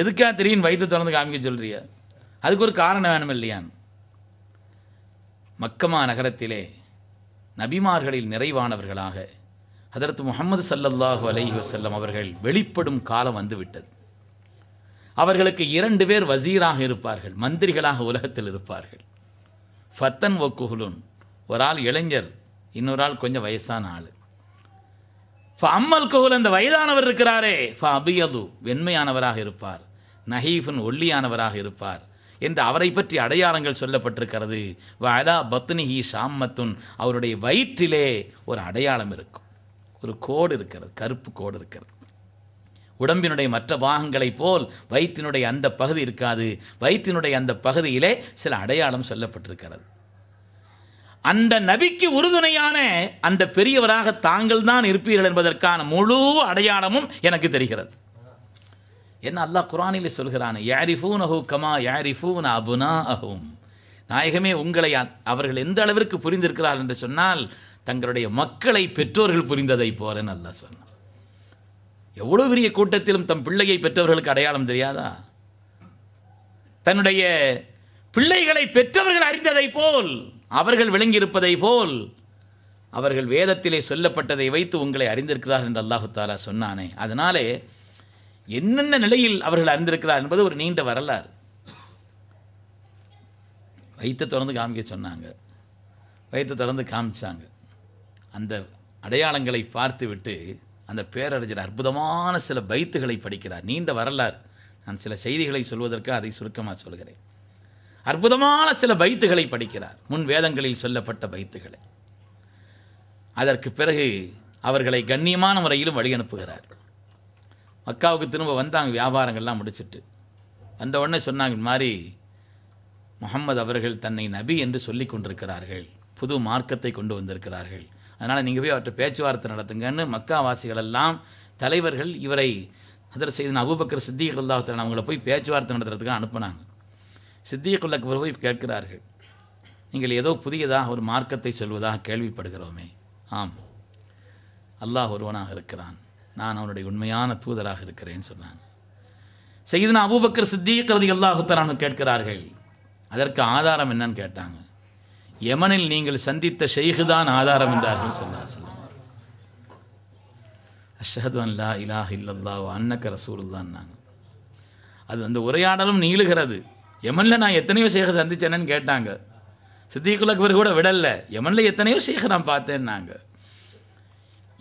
எதுக்காக தெரியும் வயிற்று திறந்து காமிக்க சொல்கிறியா அதுக்கு ஒரு காரணம் வேணும் இல்லையான் மக்கமா நகரத்திலே நபிமார்களில் நிறைவானவர்களாக அதற்கு முகமது சல்லல்லாஹு அலஹி வசல்லம் அவர்கள் வெளிப்படும் காலம் வந்துவிட்டது அவர்களுக்கு இரண்டு பேர் வசீராக இருப்பார்கள் மந்திரிகளாக உலகத்தில் இருப்பார்கள் ஃபத்தன் ஒக்குகுலுன் ஒரு ஆள் இளைஞர் இன்னொரு ஆள் கொஞ்சம் வயசான ஆள் ஃப அம்மல் குகுல் அந்த வயதானவர் இருக்கிறாரே ஃப அபியது வெண்மையானவராக இருப்பார் நஹீஃபன் ஒல்லியானவராக இருப்பார் என்று அவரை பற்றி அடையாளங்கள் சொல்லப்பட்டிருக்கிறது வாடா பத்னிஹி சாமத்துன் அவருடைய வயிற்றிலே ஒரு அடையாளம் இருக்கும் ஒரு கோடு இருக்கிறது கருப்பு கோடு இருக்கிறது உடம்பினுடைய மற்ற பாகங்களைப் போல் வயிற்றினுடைய அந்த பகுதி இருக்காது வயிற்றினுடைய அந்த பகுதியிலே சில அடையாளம் சொல்லப்பட்டிருக்கிறது அந்த நபிக்கு உறுதுணையான அந்த பெரியவராக தாங்கள் தான் இருப்பீர்கள் என்பதற்கான முழு அடையாளமும் எனக்கு தெரிகிறது என்ன அல்லாஹ் குரானில் சொல்கிறான் யாரிஃபூன் அஹூ கமா யாரிஃபூன் அபுனா அஹூம் நாயகமே உங்களை அவர்கள் எந்த அளவிற்கு புரிந்திருக்கிறார் என்று சொன்னால் தங்களுடைய மக்களை பெற்றோர்கள் புரிந்ததை போலன்னு அல்லாஹ் சொன்னான் எவ்வளோ பெரிய கூட்டத்திலும் தம் பிள்ளையை பெற்றவர்களுக்கு அடையாளம் தெரியாதா தன்னுடைய பிள்ளைகளை பெற்றவர்கள் அறிந்ததை போல் அவர்கள் விளங்கியிருப்பதை போல் அவர்கள் வேதத்திலே சொல்லப்பட்டதை வைத்து உங்களை அறிந்திருக்கிறார் என்று அல்லாஹு தாலா சொன்னானே அதனாலே என்னென்ன நிலையில் அவர்கள் அறிந்திருக்கிறார் என்பது ஒரு நீண்ட வரலாறு வயிற்றை தொடர்ந்து காமிக்க சொன்னாங்க வயிற்றை தொடர்ந்து காமிச்சாங்க அந்த அடையாளங்களை பார்த்துவிட்டு அந்த பேரறிஞர் அற்புதமான சில பைத்துகளை படிக்கிறார் நீண்ட வரலாறு நான் சில செய்திகளை சொல்வதற்கு அதை சுருக்கமாக சொல்கிறேன் அற்புதமான சில பைத்துகளை படிக்கிறார் முன் வேதங்களில் சொல்லப்பட்ட பைத்துகளை அதற்கு பிறகு அவர்களை கண்ணியமான முறையிலும் வழி அனுப்புகிறார் மக்காவுக்கு திரும்ப வந்தாங்க வியாபாரங்கள்லாம் முடிச்சுட்டு வந்த உடனே சொன்னாங்க மாதிரி முகம்மது அவர்கள் தன்னை நபி என்று சொல்லி கொண்டிருக்கிறார்கள் புது மார்க்கத்தை கொண்டு வந்திருக்கிறார்கள் அதனால் நீங்கள் போய் அவற்றை பேச்சுவார்த்தை நடத்துங்கன்னு எல்லாம் தலைவர்கள் இவரை அதர் செய்த அபுபக்கர் சித்திக் அவங்கள போய் பேச்சுவார்த்தை நடத்துறதுக்கு அனுப்புனாங்க சித்தியக்குள்ளக்கு போய் கேட்கிறார்கள் நீங்கள் ஏதோ புதியதாக ஒரு மார்க்கத்தை சொல்வதாக கேள்விப்படுகிறோமே ஆம் அல்லாஹ் ஒருவனாக இருக்கிறான் நான் அவனுடைய உண்மையான தூதராக இருக்கிறேன்னு சொன்னாங்க செய்தினா அபூபக்கர் சித்திகரதி அல்லாஹுத்தரானு கேட்கிறார்கள் அதற்கு ஆதாரம் என்னன்னு கேட்டாங்க யமனில் நீங்கள் சந்தித்த ஷெய்கு ஆதாரம் என்றார்கள் சொல்லா சொல்லுவார் அஷஹது அல்லா இலாஹ் இல்லல்லா அன்னக்க ரசூலுல்லான்னாங்க அது அந்த உரையாடலும் நீளுகிறது யமனில் நான் எத்தனையோ சேகர் சந்தித்தேனேன்னு கேட்டாங்க சித்திகுலக்கு கூட விடலை யமனில் எத்தனையோ சேகர் நான் பார்த்தேன்னாங்க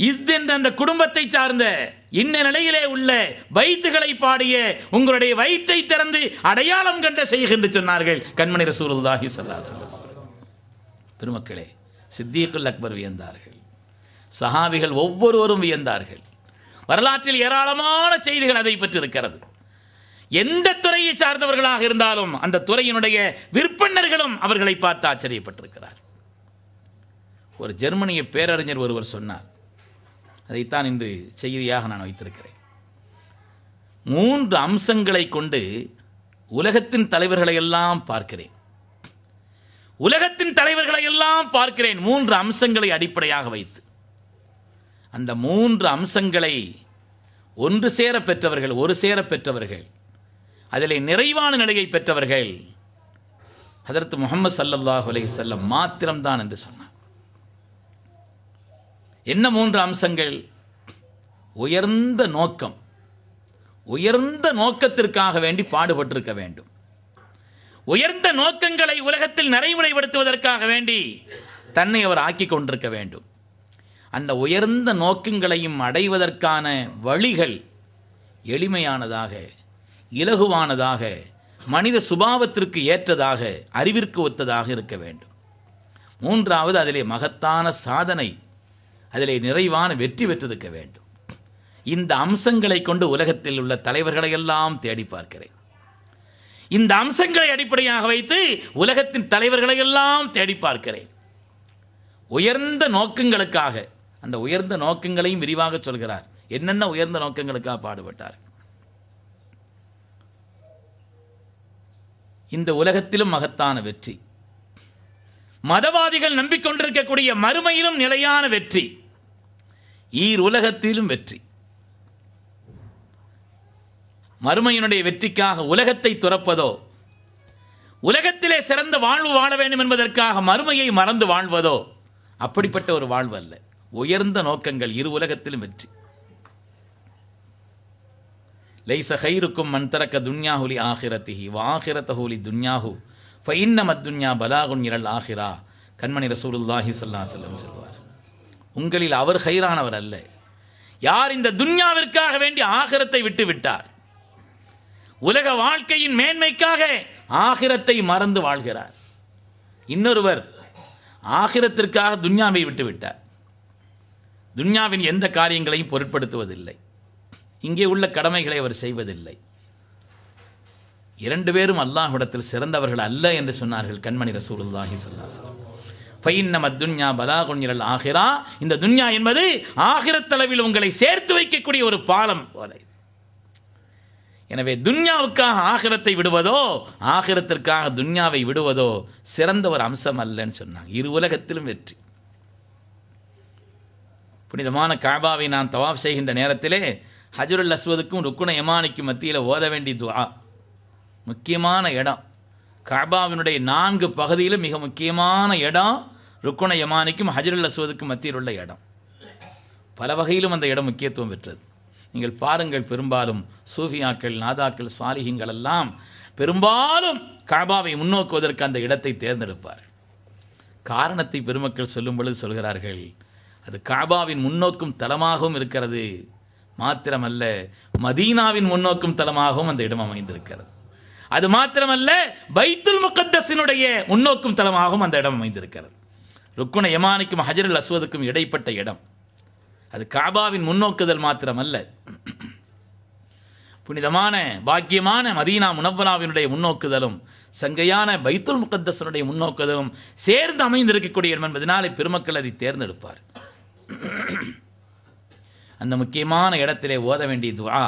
இஸ்த் என்ற அந்த குடும்பத்தை சார்ந்த இன்ன நிலையிலே உள்ள வயிற்றுகளை பாடிய உங்களுடைய வயிற்றை திறந்து அடையாளம் கண்ட செய்கின்ற சொன்னார்கள் கண்மணி சல்லா சொல்லம் பெருமக்களே சித்தியக்குல் அக்பர் வியந்தார்கள் சஹாபிகள் ஒவ்வொருவரும் வியந்தார்கள் வரலாற்றில் ஏராளமான செய்திகள் அதை பற்றி இருக்கிறது எந்த துறையை சார்ந்தவர்களாக இருந்தாலும் அந்த துறையினுடைய விற்பனர்களும் அவர்களை பார்த்து ஆச்சரியப்பட்டிருக்கிறார் ஒரு ஜெர்மனிய பேரறிஞர் ஒருவர் சொன்னார் அதைத்தான் இன்று செய்தியாக நான் வைத்திருக்கிறேன் மூன்று அம்சங்களை கொண்டு உலகத்தின் தலைவர்களை எல்லாம் பார்க்கிறேன் உலகத்தின் தலைவர்களை எல்லாம் பார்க்கிறேன் மூன்று அம்சங்களை அடிப்படையாக வைத்து அந்த மூன்று அம்சங்களை ஒன்று சேர பெற்றவர்கள் ஒரு சேர பெற்றவர்கள் அதிலே நிறைவான நிலையை பெற்றவர்கள் அதற்கு முகமது சல்லாஹ் அலை செல்லம் மாத்திரம்தான் என்று சொன்னார் என்ன மூன்று அம்சங்கள் உயர்ந்த நோக்கம் உயர்ந்த நோக்கத்திற்காக வேண்டி பாடுபட்டிருக்க வேண்டும் உயர்ந்த நோக்கங்களை உலகத்தில் நடைமுறைப்படுத்துவதற்காக வேண்டி தன்னை அவர் ஆக்கி கொண்டிருக்க வேண்டும் அந்த உயர்ந்த நோக்கங்களையும் அடைவதற்கான வழிகள் எளிமையானதாக இலகுவானதாக மனித சுபாவத்திற்கு ஏற்றதாக அறிவிற்கு ஒத்ததாக இருக்க வேண்டும் மூன்றாவது அதிலே மகத்தான சாதனை அதிலே நிறைவான வெற்றி பெற்றிருக்க வேண்டும் இந்த அம்சங்களை கொண்டு உலகத்தில் உள்ள தலைவர்களை எல்லாம் தேடி பார்க்கிறேன் இந்த அம்சங்களை அடிப்படையாக வைத்து உலகத்தின் தலைவர்களை எல்லாம் தேடி பார்க்கிறேன் உயர்ந்த நோக்கங்களுக்காக அந்த உயர்ந்த நோக்கங்களையும் விரிவாக சொல்கிறார் என்னென்ன உயர்ந்த நோக்கங்களுக்காக பாடுபட்டார் இந்த உலகத்திலும் மகத்தான வெற்றி மதவாதிகள் நம்பிக்கொண்டிருக்கக்கூடிய மறுமையிலும் நிலையான வெற்றி ஈர் உலகத்திலும் வெற்றி மறுமையினுடைய வெற்றிக்காக உலகத்தை துறப்பதோ உலகத்திலே சிறந்த வாழ்வு வாழ வேண்டும் என்பதற்காக மறுமையை மறந்து வாழ்வதோ அப்படிப்பட்ட ஒரு வாழ்வு அல்ல உயர்ந்த நோக்கங்கள் இரு உலகத்திலும் வெற்றி லைச ஹைருக்கும் மந்தரக்க துன்யாஹுலி ஆஹிரத்திஹி வாஹிரத்தஹூலி துன்யாஹு மத் துன்யா பலாகுன் இரல் ஆஹிரா கண்மணி ரசூலுல்லாஹி சல்லா செல்லம் சொல்வார் உங்களில் அவர் ஹைரானவர் அல்ல யார் இந்த துன்யாவிற்காக வேண்டி ஆகிரத்தை விட்டு விட்டார் உலக வாழ்க்கையின் மேன்மைக்காக ஆகிரத்தை மறந்து வாழ்கிறார் இன்னொருவர் ஆகிரத்திற்காக துன்யாவை விட்டு விட்டார் துன்யாவின் எந்த காரியங்களையும் பொருட்படுத்துவதில்லை இங்கே உள்ள கடமைகளை அவர் செய்வதில்லை இரண்டு பேரும் அல்லாஹ்விடத்தில் சிறந்தவர்கள் அல்ல என்று சொன்னார்கள் கண்மணி ரசூலுல்லாஹி சொல்லாசலம் ஃபைன் நம்ம துன்யா பலாகுஞ்சிரல் ஆகிரா இந்த துன்யா என்பது ஆகிரத்தளவில் உங்களை சேர்த்து வைக்கக்கூடிய ஒரு பாலம் போல எனவே துன்யாவுக்காக ஆகிரத்தை விடுவதோ ஆகிரத்திற்காக துன்யாவை விடுவதோ சிறந்த ஒரு அம்சம் அல்லன்னு சொன்னாங்க இரு உலகத்திலும் வெற்றி புனிதமான காபாவை நான் தவாஃப் செய்கின்ற நேரத்திலே ஹஜருல் அஸ்வதுக்கும் ருக்குண யமானிக்கும் மத்தியில் ஓத வேண்டிய துவா முக்கியமான இடம் கபாவினுடைய நான்கு பகுதியில் மிக முக்கியமான இடம் ருக்குண யமானிக்கும் ஹஜருல் அசுவதுக்கும் மத்தியில் உள்ள இடம் பல வகையிலும் அந்த இடம் முக்கியத்துவம் பெற்றது நீங்கள் பாருங்கள் பெரும்பாலும் சூஃபியாக்கள் நாதாக்கள் சுவாலிகங்கள் எல்லாம் பெரும்பாலும் கபாவை முன்னோக்குவதற்கு அந்த இடத்தை தேர்ந்தெடுப்பார்கள் காரணத்தை பெருமக்கள் சொல்லும் பொழுது சொல்கிறார்கள் அது காபாவின் முன்னோக்கும் தளமாகவும் இருக்கிறது மாத்திரமல்ல மதீனாவின் முன்னோக்கும் தளமாகவும் அந்த இடம் அமைந்திருக்கிறது அது மாத்திரமல்ல பைத்துல் முகத்தஸினுடைய முன்னோக்கும் தலமாகவும் அந்த இடம் அமைந்திருக்கிறது ருக்குண யமானிக்கும் ஹஜருல் அசுவதுக்கும் இடைப்பட்ட இடம் அது காபாவின் முன்னோக்குதல் மாத்திரமல்ல புனிதமான பாக்கியமான மதீனா முனவனாவினுடைய முன்னோக்குதலும் சங்கையான பைத்துல் முகத்தசனுடைய முன்னோக்குதலும் சேர்ந்து அமைந்திருக்கக்கூடிய இடம் என்பதனாலே பெருமக்கள் அதை தேர்ந்தெடுப்பார் அந்த முக்கியமான இடத்திலே ஓத வேண்டிய துவா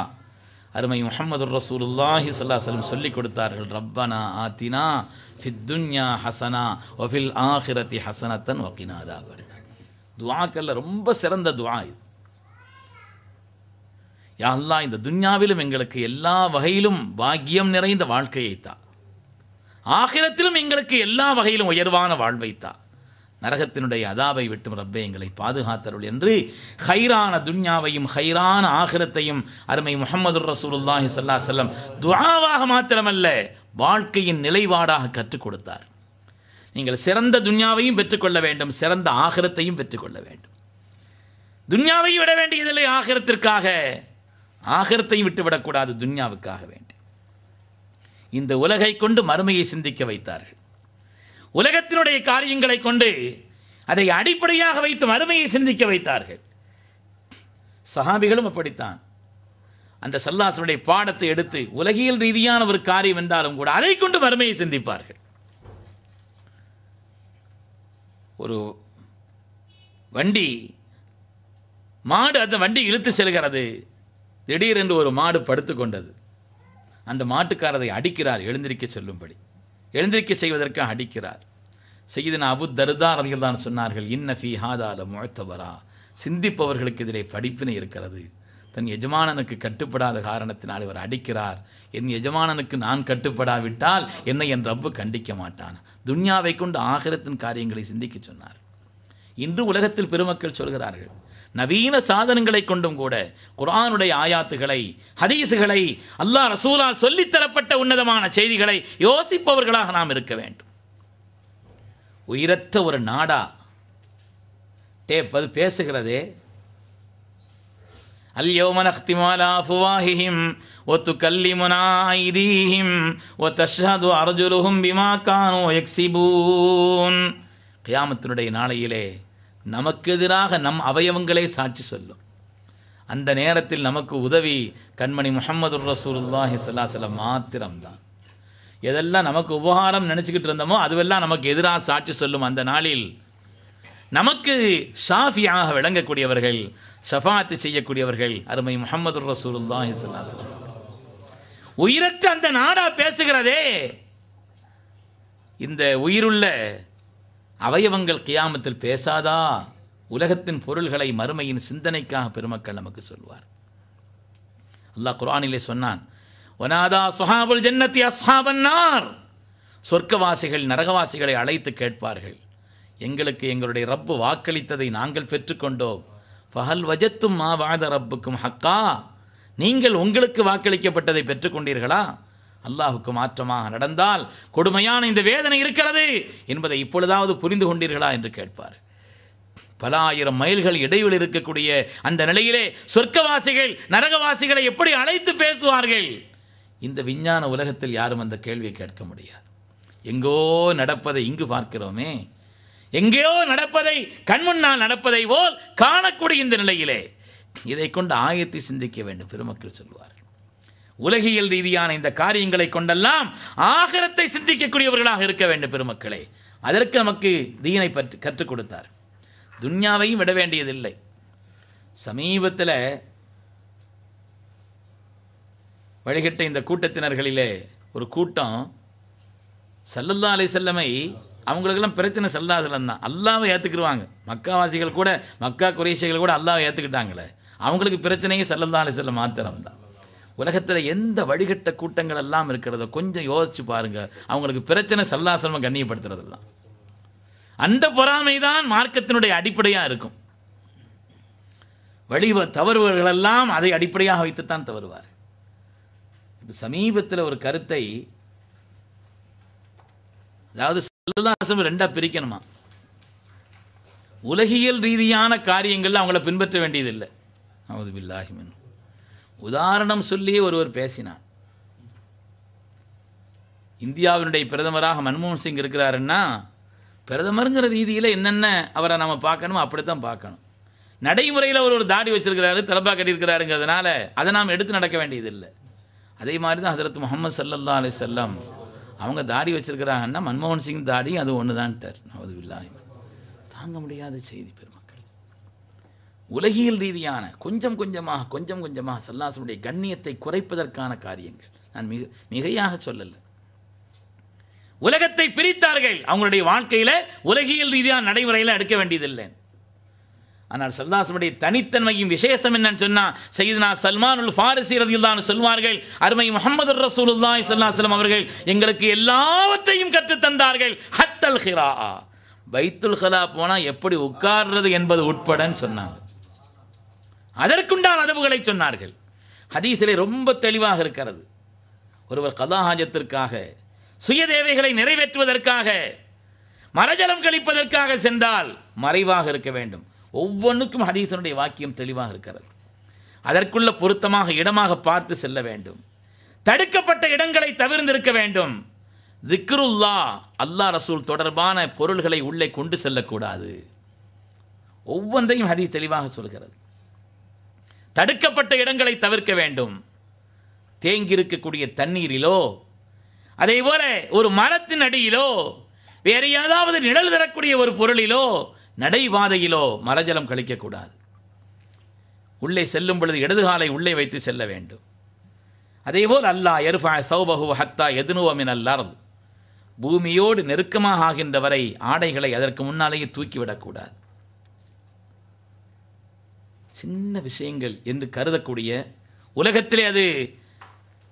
அருமை முகமது ரசூலுல்லாஹி சல்லாஹலம் சொல்லிக் கொடுத்தார்கள் ரப்பனா ஆத்தினா ஃபித்துன்யா ஹசனா ஒஃபில் ஆஹிரத்தி ஹசனத்தன் ஒக்கினாதாவன் துவாக்கல்ல ரொம்ப சிறந்த துவா இது யாழ்லா இந்த துன்யாவிலும் எங்களுக்கு எல்லா வகையிலும் பாக்கியம் நிறைந்த வாழ்க்கையைத்தா ஆகிரத்திலும் எங்களுக்கு எல்லா வகையிலும் உயர்வான வாழ்வைத்தா நரகத்தினுடைய அதாவை விட்டும் ரப்பே எங்களை பாதுகாத்தருள் என்று ஹைரான துன்யாவையும் ஹைரான ஆகிரத்தையும் அருமை முகமது ரசூலுல்லாஹி சல்லா செல்லம் துவாவாக மாத்திரமல்ல வாழ்க்கையின் நிலைவாடாக கற்றுக் கொடுத்தார் நீங்கள் சிறந்த துன்யாவையும் பெற்றுக்கொள்ள வேண்டும் சிறந்த ஆகிரத்தையும் பெற்றுக்கொள்ள வேண்டும் துன்யாவையும் விட வேண்டியதில்லை ஆகிரத்திற்காக ஆகிரத்தையும் விட்டுவிடக்கூடாது துன்யாவுக்காக வேண்டும் இந்த உலகை கொண்டு மறுமையை சிந்திக்க வைத்தார்கள் உலகத்தினுடைய காரியங்களை கொண்டு அதை அடிப்படையாக வைத்து மறுமையை சிந்திக்க வைத்தார்கள் சஹாபிகளும் அப்படித்தான் அந்த சல்லாசனுடைய பாடத்தை எடுத்து உலகியல் ரீதியான ஒரு காரியம் என்றாலும் கூட அதை கொண்டு மறுமையை சிந்திப்பார்கள் ஒரு வண்டி மாடு அந்த வண்டி இழுத்து செல்கிறது திடீரென்று ஒரு மாடு படுத்து கொண்டது அந்த மாட்டுக்காரரை அடிக்கிறார் எழுந்திருக்க செல்லும்படி எழுந்திருக்க செய்வதற்காக அடிக்கிறார் செய்தின அபு தருதா தான் சொன்னார்கள் இன்ன ஃபி ஹாதால முழத்தவரா சிந்திப்பவர்களுக்கு இதிலே படிப்பினை இருக்கிறது தன் எஜமானனுக்கு கட்டுப்படாத காரணத்தினால் இவர் அடிக்கிறார் என் எஜமானனுக்கு நான் கட்டுப்படாவிட்டால் என்னை என் ரப்பு கண்டிக்க மாட்டான் துன்யாவை கொண்டு ஆகரத்தின் காரியங்களை சிந்திக்க சொன்னார் இன்று உலகத்தில் பெருமக்கள் சொல்கிறார்கள் நவீன சாதனங்களை கொண்டும் கூட குரானுடைய ஆயாத்துகளை ஹதீசுகளை அல்லாஹ் ரசூலால் சொல்லித்தரப்பட்ட உன்னதமான செய்திகளை யோசிப்பவர்களாக நாம் இருக்க வேண்டும் உயிரற்ற ஒரு நாடா டேப் அது பேசுகிறதே اليوم نختم على أفواههم وتكلمنا أيديهم وتشهد أرجلهم بما كانوا يكسبون நாளையிலே நமக்கு எதிராக நம் அவயவங்களே சாட்சி சொல்லும் அந்த நேரத்தில் நமக்கு உதவி கண்மணி முகமது ரசூல்லாஹி சல்லாஹலம் மாத்திரம்தான் எதெல்லாம் நமக்கு உபகாரம் நினச்சிக்கிட்டு இருந்தோமோ அதுவெல்லாம் நமக்கு எதிராக சாட்சி சொல்லும் அந்த நாளில் நமக்கு ஷாஃபியாக விளங்கக்கூடியவர்கள் ஷஃபாத்து செய்யக்கூடியவர்கள் அருமை முகமது ரசூலுல்லாஹி சல்லாஹலம் உயிரத்து அந்த நாடா பேசுகிறதே இந்த உயிருள்ள அவயவங்கள் கியாமத்தில் பேசாதா உலகத்தின் பொருள்களை மறுமையின் சிந்தனைக்காக பெருமக்கள் நமக்கு சொல்வார் அல்லாஹ் குரானிலே சொன்னான் ஒனாதா சுஹாபுல் ஜென்னத்தி அஸ்ஹாபன்னார் சொர்க்கவாசிகள் நரகவாசிகளை அழைத்து கேட்பார்கள் எங்களுக்கு எங்களுடைய ரப்பு வாக்களித்ததை நாங்கள் பெற்றுக்கொண்டோம் பகல் வஜத்தும் மா வாத ரப்புக்கும் ஹக்கா நீங்கள் உங்களுக்கு வாக்களிக்கப்பட்டதை பெற்றுக்கொண்டீர்களா அல்லாஹுக்கு மாற்றமாக நடந்தால் கொடுமையான இந்த வேதனை இருக்கிறது என்பதை இப்பொழுதாவது புரிந்து கொண்டீர்களா என்று கேட்பார் பல ஆயிரம் மைல்கள் இடைவெளி இருக்கக்கூடிய அந்த நிலையிலே சொர்க்கவாசிகள் நரகவாசிகளை எப்படி அழைத்து பேசுவார்கள் இந்த விஞ்ஞான உலகத்தில் யாரும் அந்த கேள்வியை கேட்க முடியாது எங்கோ நடப்பதை இங்கு பார்க்கிறோமே எங்கேயோ நடப்பதை கண்முன்னால் நடப்பதை போல் காணக்கூடிய இந்த நிலையிலே இதை கொண்டு ஆயத்தை சிந்திக்க வேண்டும் பெருமக்கள் சொல்வார் உலகியல் ரீதியான இந்த காரியங்களை கொண்டெல்லாம் ஆகரத்தை சிந்திக்கக்கூடியவர்களாக இருக்க வேண்டும் பெருமக்களே அதற்கு நமக்கு தீனை பற்றி கற்றுக் கொடுத்தார் துன்யாவையும் விட வேண்டியதில்லை சமீபத்தில் வழிகட்ட இந்த கூட்டத்தினர்களிலே ஒரு கூட்டம் சல்லல்லா அலை செல்லமை அவங்களுக்கெல்லாம் பிரச்சனை சல்லா செல்லம் தான் அல்லாவை ஏற்றுக்கிடுவாங்க மக்காவாசிகள் கூட மக்கா குறைசிகள் கூட அல்லாவை ஏற்றுக்கிட்டாங்களே அவங்களுக்கு பிரச்சனையும் சல்லல்லா அலை செல்ல மாத்திரம்தான் உலகத்தில் எந்த வழிகட்ட கூட்டங்கள் எல்லாம் இருக்கிறதோ கொஞ்சம் யோசிச்சு பாருங்க அவங்களுக்கு பிரச்சனை சல்லாசிரமம் கண்ணியப்படுத்துறதெல்லாம் அந்த பொறாமை தான் மார்க்கத்தினுடைய அடிப்படையாக இருக்கும் வழி தவறுவர்களெல்லாம் அதை அடிப்படையாக வைத்துத்தான் தவறுவார் இப்போ சமீபத்தில் ஒரு கருத்தை அதாவது சல்லாசிரமம் ரெண்டாக பிரிக்கணுமா உலகியல் ரீதியான காரியங்களில் அவங்கள பின்பற்ற வேண்டியதில்லை அவது பில்லாஹிமன் உதாரணம் சொல்லி ஒருவர் பேசினார் இந்தியாவினுடைய பிரதமராக மன்மோகன் சிங் இருக்கிறாருன்னா பிரதமருங்கிற ரீதியில் என்னென்ன அவரை நம்ம பார்க்கணுமோ அப்படித்தான் பார்க்கணும் நடைமுறையில் அவர் ஒரு தாடி வச்சிருக்கிறாரு தலப்பா கட்டியிருக்கிறாருங்கிறதுனால அதை நாம் எடுத்து நடக்க வேண்டியதில்லை அதே மாதிரி தான் ஹதரத் முகமது சல்லல்லா அலி செல்லம் அவங்க தாடி வச்சிருக்கிறாங்கன்னா மன்மோகன் சிங் தாடி அது ஒன்று தான்ட்டார் நவதுவில்லா தாங்க முடியாத செய்தி பெரும் உலகியல் ரீதியான கொஞ்சம் கொஞ்சமாக கொஞ்சம் கொஞ்சமாக சல்லாசனுடைய கண்ணியத்தை குறைப்பதற்கான காரியங்கள் நான் மிக மிகையாக சொல்லலை உலகத்தை பிரித்தார்கள் அவங்களுடைய வாழ்க்கையில் உலகியல் ரீதியான நடைமுறையில் எடுக்க வேண்டியதில்லை ஆனால் சல்லாசனுடைய தனித்தன்மையும் விசேஷம் என்னன்னு சொன்னால் செய்தினா சல்மானுல் ஃபாரிசி தான் சொல்வார்கள் அருமை முகமது ரசூலுல்லாய் சல்லாஸ்லம் அவர்கள் எங்களுக்கு எல்லாவற்றையும் கற்றுத்தந்தார்கள் ஹத்தல் ஹிரா வைத்துல் ஹலா போனால் எப்படி உட்கார்றது என்பது உட்படன்னு சொன்னாங்க அதற்குண்டான அதவுகளை சொன்னார்கள் ஹதீசிலே ரொம்ப தெளிவாக இருக்கிறது ஒருவர் கதாஹாஜத்திற்காக சுய தேவைகளை நிறைவேற்றுவதற்காக மலஜலம் கழிப்பதற்காக சென்றால் மறைவாக இருக்க வேண்டும் ஒவ்வொன்றுக்கும் ஹதீசனுடைய வாக்கியம் தெளிவாக இருக்கிறது அதற்குள்ள பொருத்தமாக இடமாக பார்த்து செல்ல வேண்டும் தடுக்கப்பட்ட இடங்களை தவிர்ந்திருக்க வேண்டும் திக்ருல்லா அல்லா ரசூல் தொடர்பான பொருள்களை உள்ளே கொண்டு செல்லக்கூடாது ஒவ்வொன்றையும் ஹதீஸ் தெளிவாக சொல்கிறது தடுக்கப்பட்ட இடங்களை தவிர்க்க வேண்டும் தேங்கி இருக்கக்கூடிய தண்ணீரிலோ அதே போல ஒரு மரத்தின் அடியிலோ வேறு ஏதாவது நிழல் தரக்கூடிய ஒரு பொருளிலோ நடைபாதையிலோ மரஜலம் கழிக்கக்கூடாது உள்ளே செல்லும் பொழுது இடதுகாலை உள்ளே வைத்து செல்ல வேண்டும் அதேபோல் அல்லாஹ் எருஃபா சௌபஹு ஹத்தா எதுனுவமின் அல்லார்ந்து பூமியோடு நெருக்கமாக ஆகின்ற வரை ஆடைகளை அதற்கு முன்னாலேயே தூக்கிவிடக்கூடாது சின்ன விஷயங்கள் என்று கருதக்கூடிய உலகத்திலே அது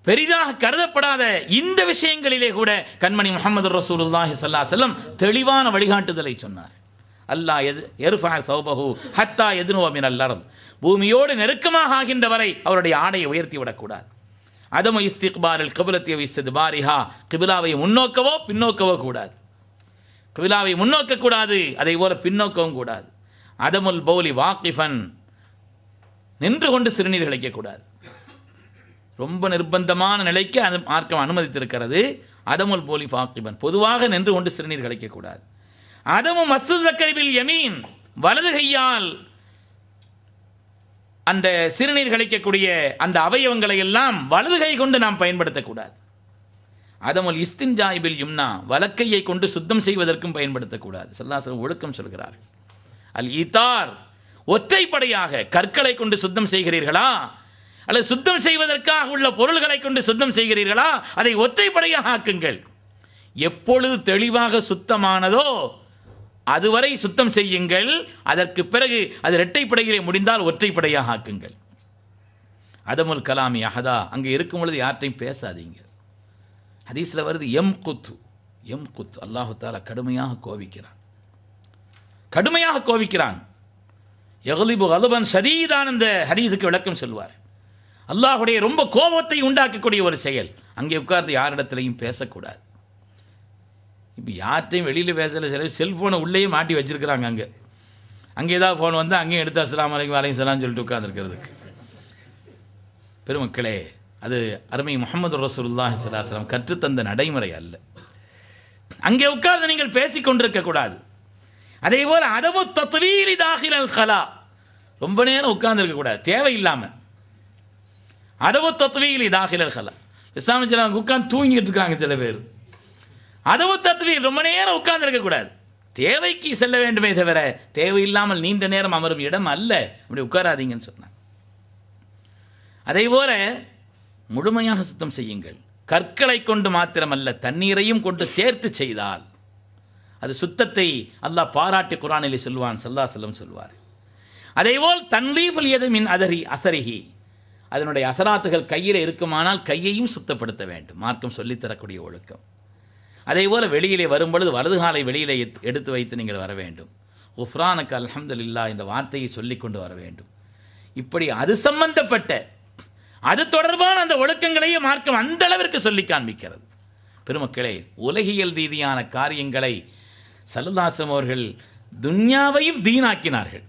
பெரிதாக கருதப்படாத இந்த விஷயங்களிலே கூட கண்மணி முகமது ரசூலுல்லாஹி சல்லா செல்லம் தெளிவான வழிகாட்டுதலை சொன்னார் அல்லா எது எருஃபா சௌபஹு ஹத்தா எதுனோமின் அல்லறது பூமியோடு நெருக்கமாக ஆகின்ற வரை அவருடைய ஆடையை உயர்த்தி விடக்கூடாது அதம இஸ்திக்பாரில் கபிலத்திய வைசது பாரிஹா கபிலாவை முன்னோக்கவோ பின்னோக்கவோ கூடாது கபிலாவை முன்னோக்கக்கூடாது அதே போல பின்னோக்கவும் கூடாது அதமுல் பௌலி வாக்கிஃபன் நின்று கொண்டு சிறுநீர் கழிக்கக்கூடாது ரொம்ப நிர்பந்தமான நிலைக்கு அது மார்க்கம் அனுமதித்திருக்கிறது அதமுல் போலி ஃபாக்கிபன் பொதுவாக நின்று கொண்டு சிறுநீர் கழிக்கக்கூடாது அதமும் மசூத் தக்கரிபில் எமீன் வலது கையால் அந்த சிறுநீர் கழிக்கக்கூடிய அந்த அவயவங்களை எல்லாம் வலது கை கொண்டு நாம் பயன்படுத்தக்கூடாது அதமுல் இஸ்தின் ஜாயிபில் யும்னா வலக்கையை கொண்டு சுத்தம் செய்வதற்கும் பயன்படுத்தக்கூடாது சல்லாசலம் ஒழுக்கம் சொல்கிறார்கள் அல் ஈத்தார் ஒற்றைப்படையாக கற்களை கொண்டு சுத்தம் செய்கிறீர்களா அல்லது சுத்தம் செய்வதற்காக உள்ள பொருள்களை கொண்டு சுத்தம் செய்கிறீர்களா அதை ஒற்றைப்படையாக ஆக்குங்கள் எப்பொழுது தெளிவாக சுத்தமானதோ அதுவரை சுத்தம் செய்யுங்கள் அதற்கு பிறகு அது இரட்டைப்படையிலே முடிந்தால் ஒற்றைப்படையாக ஆக்குங்கள் அதமுல் கலாமி அகதா அங்கே இருக்கும் பொழுது யார்ட்டையும் பேசாதீங்க ஹதீஸில் வருது எம் குத்து எம் குத்து அல்லாஹு தாலா கடுமையாக கோவிக்கிறான் கடுமையாக கோவிக்கிறான் எகலிபு அலுபன் சதீதான் இந்த ஹரீஸுக்கு விளக்கம் சொல்வார் அல்லாஹுடைய ரொம்ப கோபத்தை உண்டாக்கக்கூடிய ஒரு செயல் அங்கே உட்கார்ந்து யாரிடத்துலையும் பேசக்கூடாது இப்போ யார்ட்டையும் வெளியில் பேசல சில செல்ஃபோனை உள்ளேயே மாட்டி வச்சுருக்கிறாங்க அங்கே அங்கே ஏதாவது ஃபோன் வந்து அங்கேயும் எடுத்து அஸ்லாம் வலைக்கும் வலையும் சலாம்னு சொல்லிட்டு உட்காந்துருக்கிறதுக்கு பெருமக்களே அது அருமை முகமது ரசூல்லா சலாஹலாம் கற்றுத்தந்த நடைமுறை அல்ல அங்கே உட்கார்ந்து நீங்கள் பேசிக்கொண்டிருக்கக்கூடாது அதே போல் அதவு தத்வீலி தாகிரல் ஹலா ரொம்ப நேரம் உட்கார்ந்துருக்கக்கூடாது தேவையில்லாமல் அதவு தத்வீலி தாகிரல் ஹலா இஸ்லாமிய சில உட்காந்து தூங்கிட்டு இருக்காங்க சில பேர் அதவு தத்வீல் ரொம்ப நேரம் உட்கார்ந்துருக்க இருக்கக்கூடாது தேவைக்கு செல்ல வேண்டுமே தவிர தேவையில்லாமல் நீண்ட நேரம் அமரும் இடம் அல்ல அப்படி உட்காராதீங்கன்னு சொன்னாங்க அதே போல முழுமையாக சுத்தம் செய்யுங்கள் கற்களை கொண்டு மாத்திரமல்ல தண்ணீரையும் கொண்டு சேர்த்து செய்தால் அது சுத்தத்தை அல்லாஹ் பாராட்டி குரானிலே சொல்வான் சல்லா செல்லம் சொல்வார் அதேபோல் தன்லீஃபல் எது மின் அதரி அசரிகி அதனுடைய அசராத்துகள் கையில் இருக்குமானால் கையையும் சுத்தப்படுத்த வேண்டும் மார்க்கம் சொல்லித்தரக்கூடிய ஒழுக்கம் அதே போல் வெளியிலே வரும்பொழுது வலது காலை வெளியிலே எடுத்து வைத்து நீங்கள் வர வேண்டும் உஃப்ரானுக்கு அலமதுல்லா இந்த வார்த்தையை சொல்லி கொண்டு வர வேண்டும் இப்படி அது சம்பந்தப்பட்ட அது தொடர்பான அந்த ஒழுக்கங்களையே மார்க்கம் அந்த அளவிற்கு சொல்லி காண்பிக்கிறது பெருமக்களே உலகியல் ரீதியான காரியங்களை சல்லதாஸ்லம் அவர்கள் துன்யாவையும் தீனாக்கினார்கள்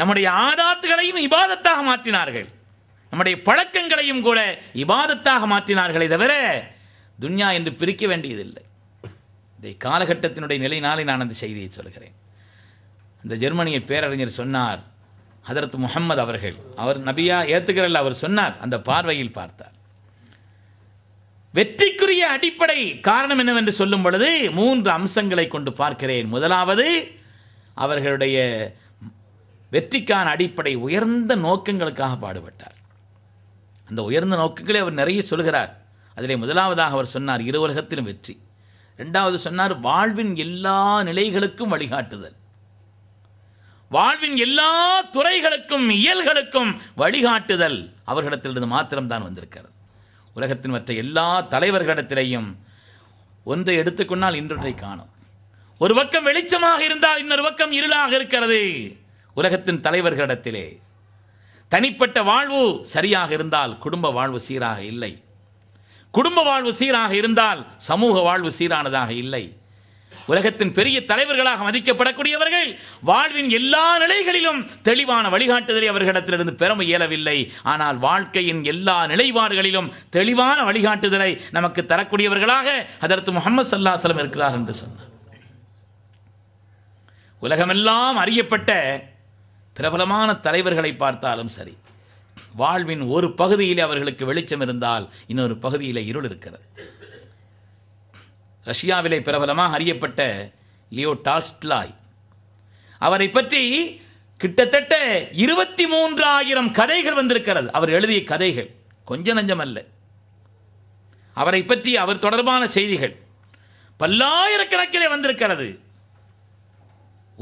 நம்முடைய ஆதாத்துகளையும் இபாதத்தாக மாற்றினார்கள் நம்முடைய பழக்கங்களையும் கூட இபாதத்தாக மாற்றினார்களே தவிர துன்யா என்று பிரிக்க வேண்டியதில்லை இதை காலகட்டத்தினுடைய நிலையினாலே நான் அந்த செய்தியை சொல்கிறேன் அந்த ஜெர்மனிய பேரறிஞர் சொன்னார் ஹதரத் முகம்மது அவர்கள் அவர் நபியா ஏற்றுக்கிறல்ல அவர் சொன்னார் அந்த பார்வையில் பார்த்தார் வெற்றிக்குரிய அடிப்படை காரணம் என்னவென்று சொல்லும் பொழுது மூன்று அம்சங்களை கொண்டு பார்க்கிறேன் முதலாவது அவர்களுடைய வெற்றிக்கான அடிப்படை உயர்ந்த நோக்கங்களுக்காக பாடுபட்டார் அந்த உயர்ந்த நோக்கங்களை அவர் நிறைய சொல்கிறார் அதில் முதலாவதாக அவர் சொன்னார் இருவலகத்திலும் வெற்றி ரெண்டாவது சொன்னார் வாழ்வின் எல்லா நிலைகளுக்கும் வழிகாட்டுதல் வாழ்வின் எல்லா துறைகளுக்கும் இயல்களுக்கும் வழிகாட்டுதல் அவர்களிடத்திலிருந்து மாத்திரம்தான் வந்திருக்கிறது உலகத்தின் மற்ற எல்லா தலைவர்களிடத்திலையும் ஒன்றை எடுத்துக்கொண்டால் இன்றொன்றை காணும் ஒரு பக்கம் வெளிச்சமாக இருந்தால் இன்னொரு பக்கம் இருளாக இருக்கிறது உலகத்தின் தலைவர்களிடத்திலே தனிப்பட்ட வாழ்வு சரியாக இருந்தால் குடும்ப வாழ்வு சீராக இல்லை குடும்ப வாழ்வு சீராக இருந்தால் சமூக வாழ்வு சீரானதாக இல்லை உலகத்தின் பெரிய தலைவர்களாக மதிக்கப்படக்கூடியவர்கள் வாழ்வின் எல்லா நிலைகளிலும் தெளிவான வழிகாட்டுதலை அவர்களிடத்திலிருந்து பெற இயலவில்லை ஆனால் வாழ்க்கையின் எல்லா நிலைவாடுகளிலும் தெளிவான வழிகாட்டுதலை நமக்கு தரக்கூடியவர்களாக அதற்கு முகமது சலம் இருக்கிறார் என்று சொன்னார் உலகமெல்லாம் அறியப்பட்ட பிரபலமான தலைவர்களை பார்த்தாலும் சரி வாழ்வின் ஒரு பகுதியிலே அவர்களுக்கு வெளிச்சம் இருந்தால் இன்னொரு பகுதியில் இருள் இருக்கிறது ரஷ்யாவிலே பிரபலமாக அறியப்பட்ட லியோ டால்ஸ்ட்லாய் அவரை பற்றி கிட்டத்தட்ட இருபத்தி மூன்றாயிரம் கதைகள் வந்திருக்கிறது அவர் எழுதிய கதைகள் கொஞ்ச அல்ல அவரை பற்றி அவர் தொடர்பான செய்திகள் பல்லாயிரக்கணக்கிலே வந்திருக்கிறது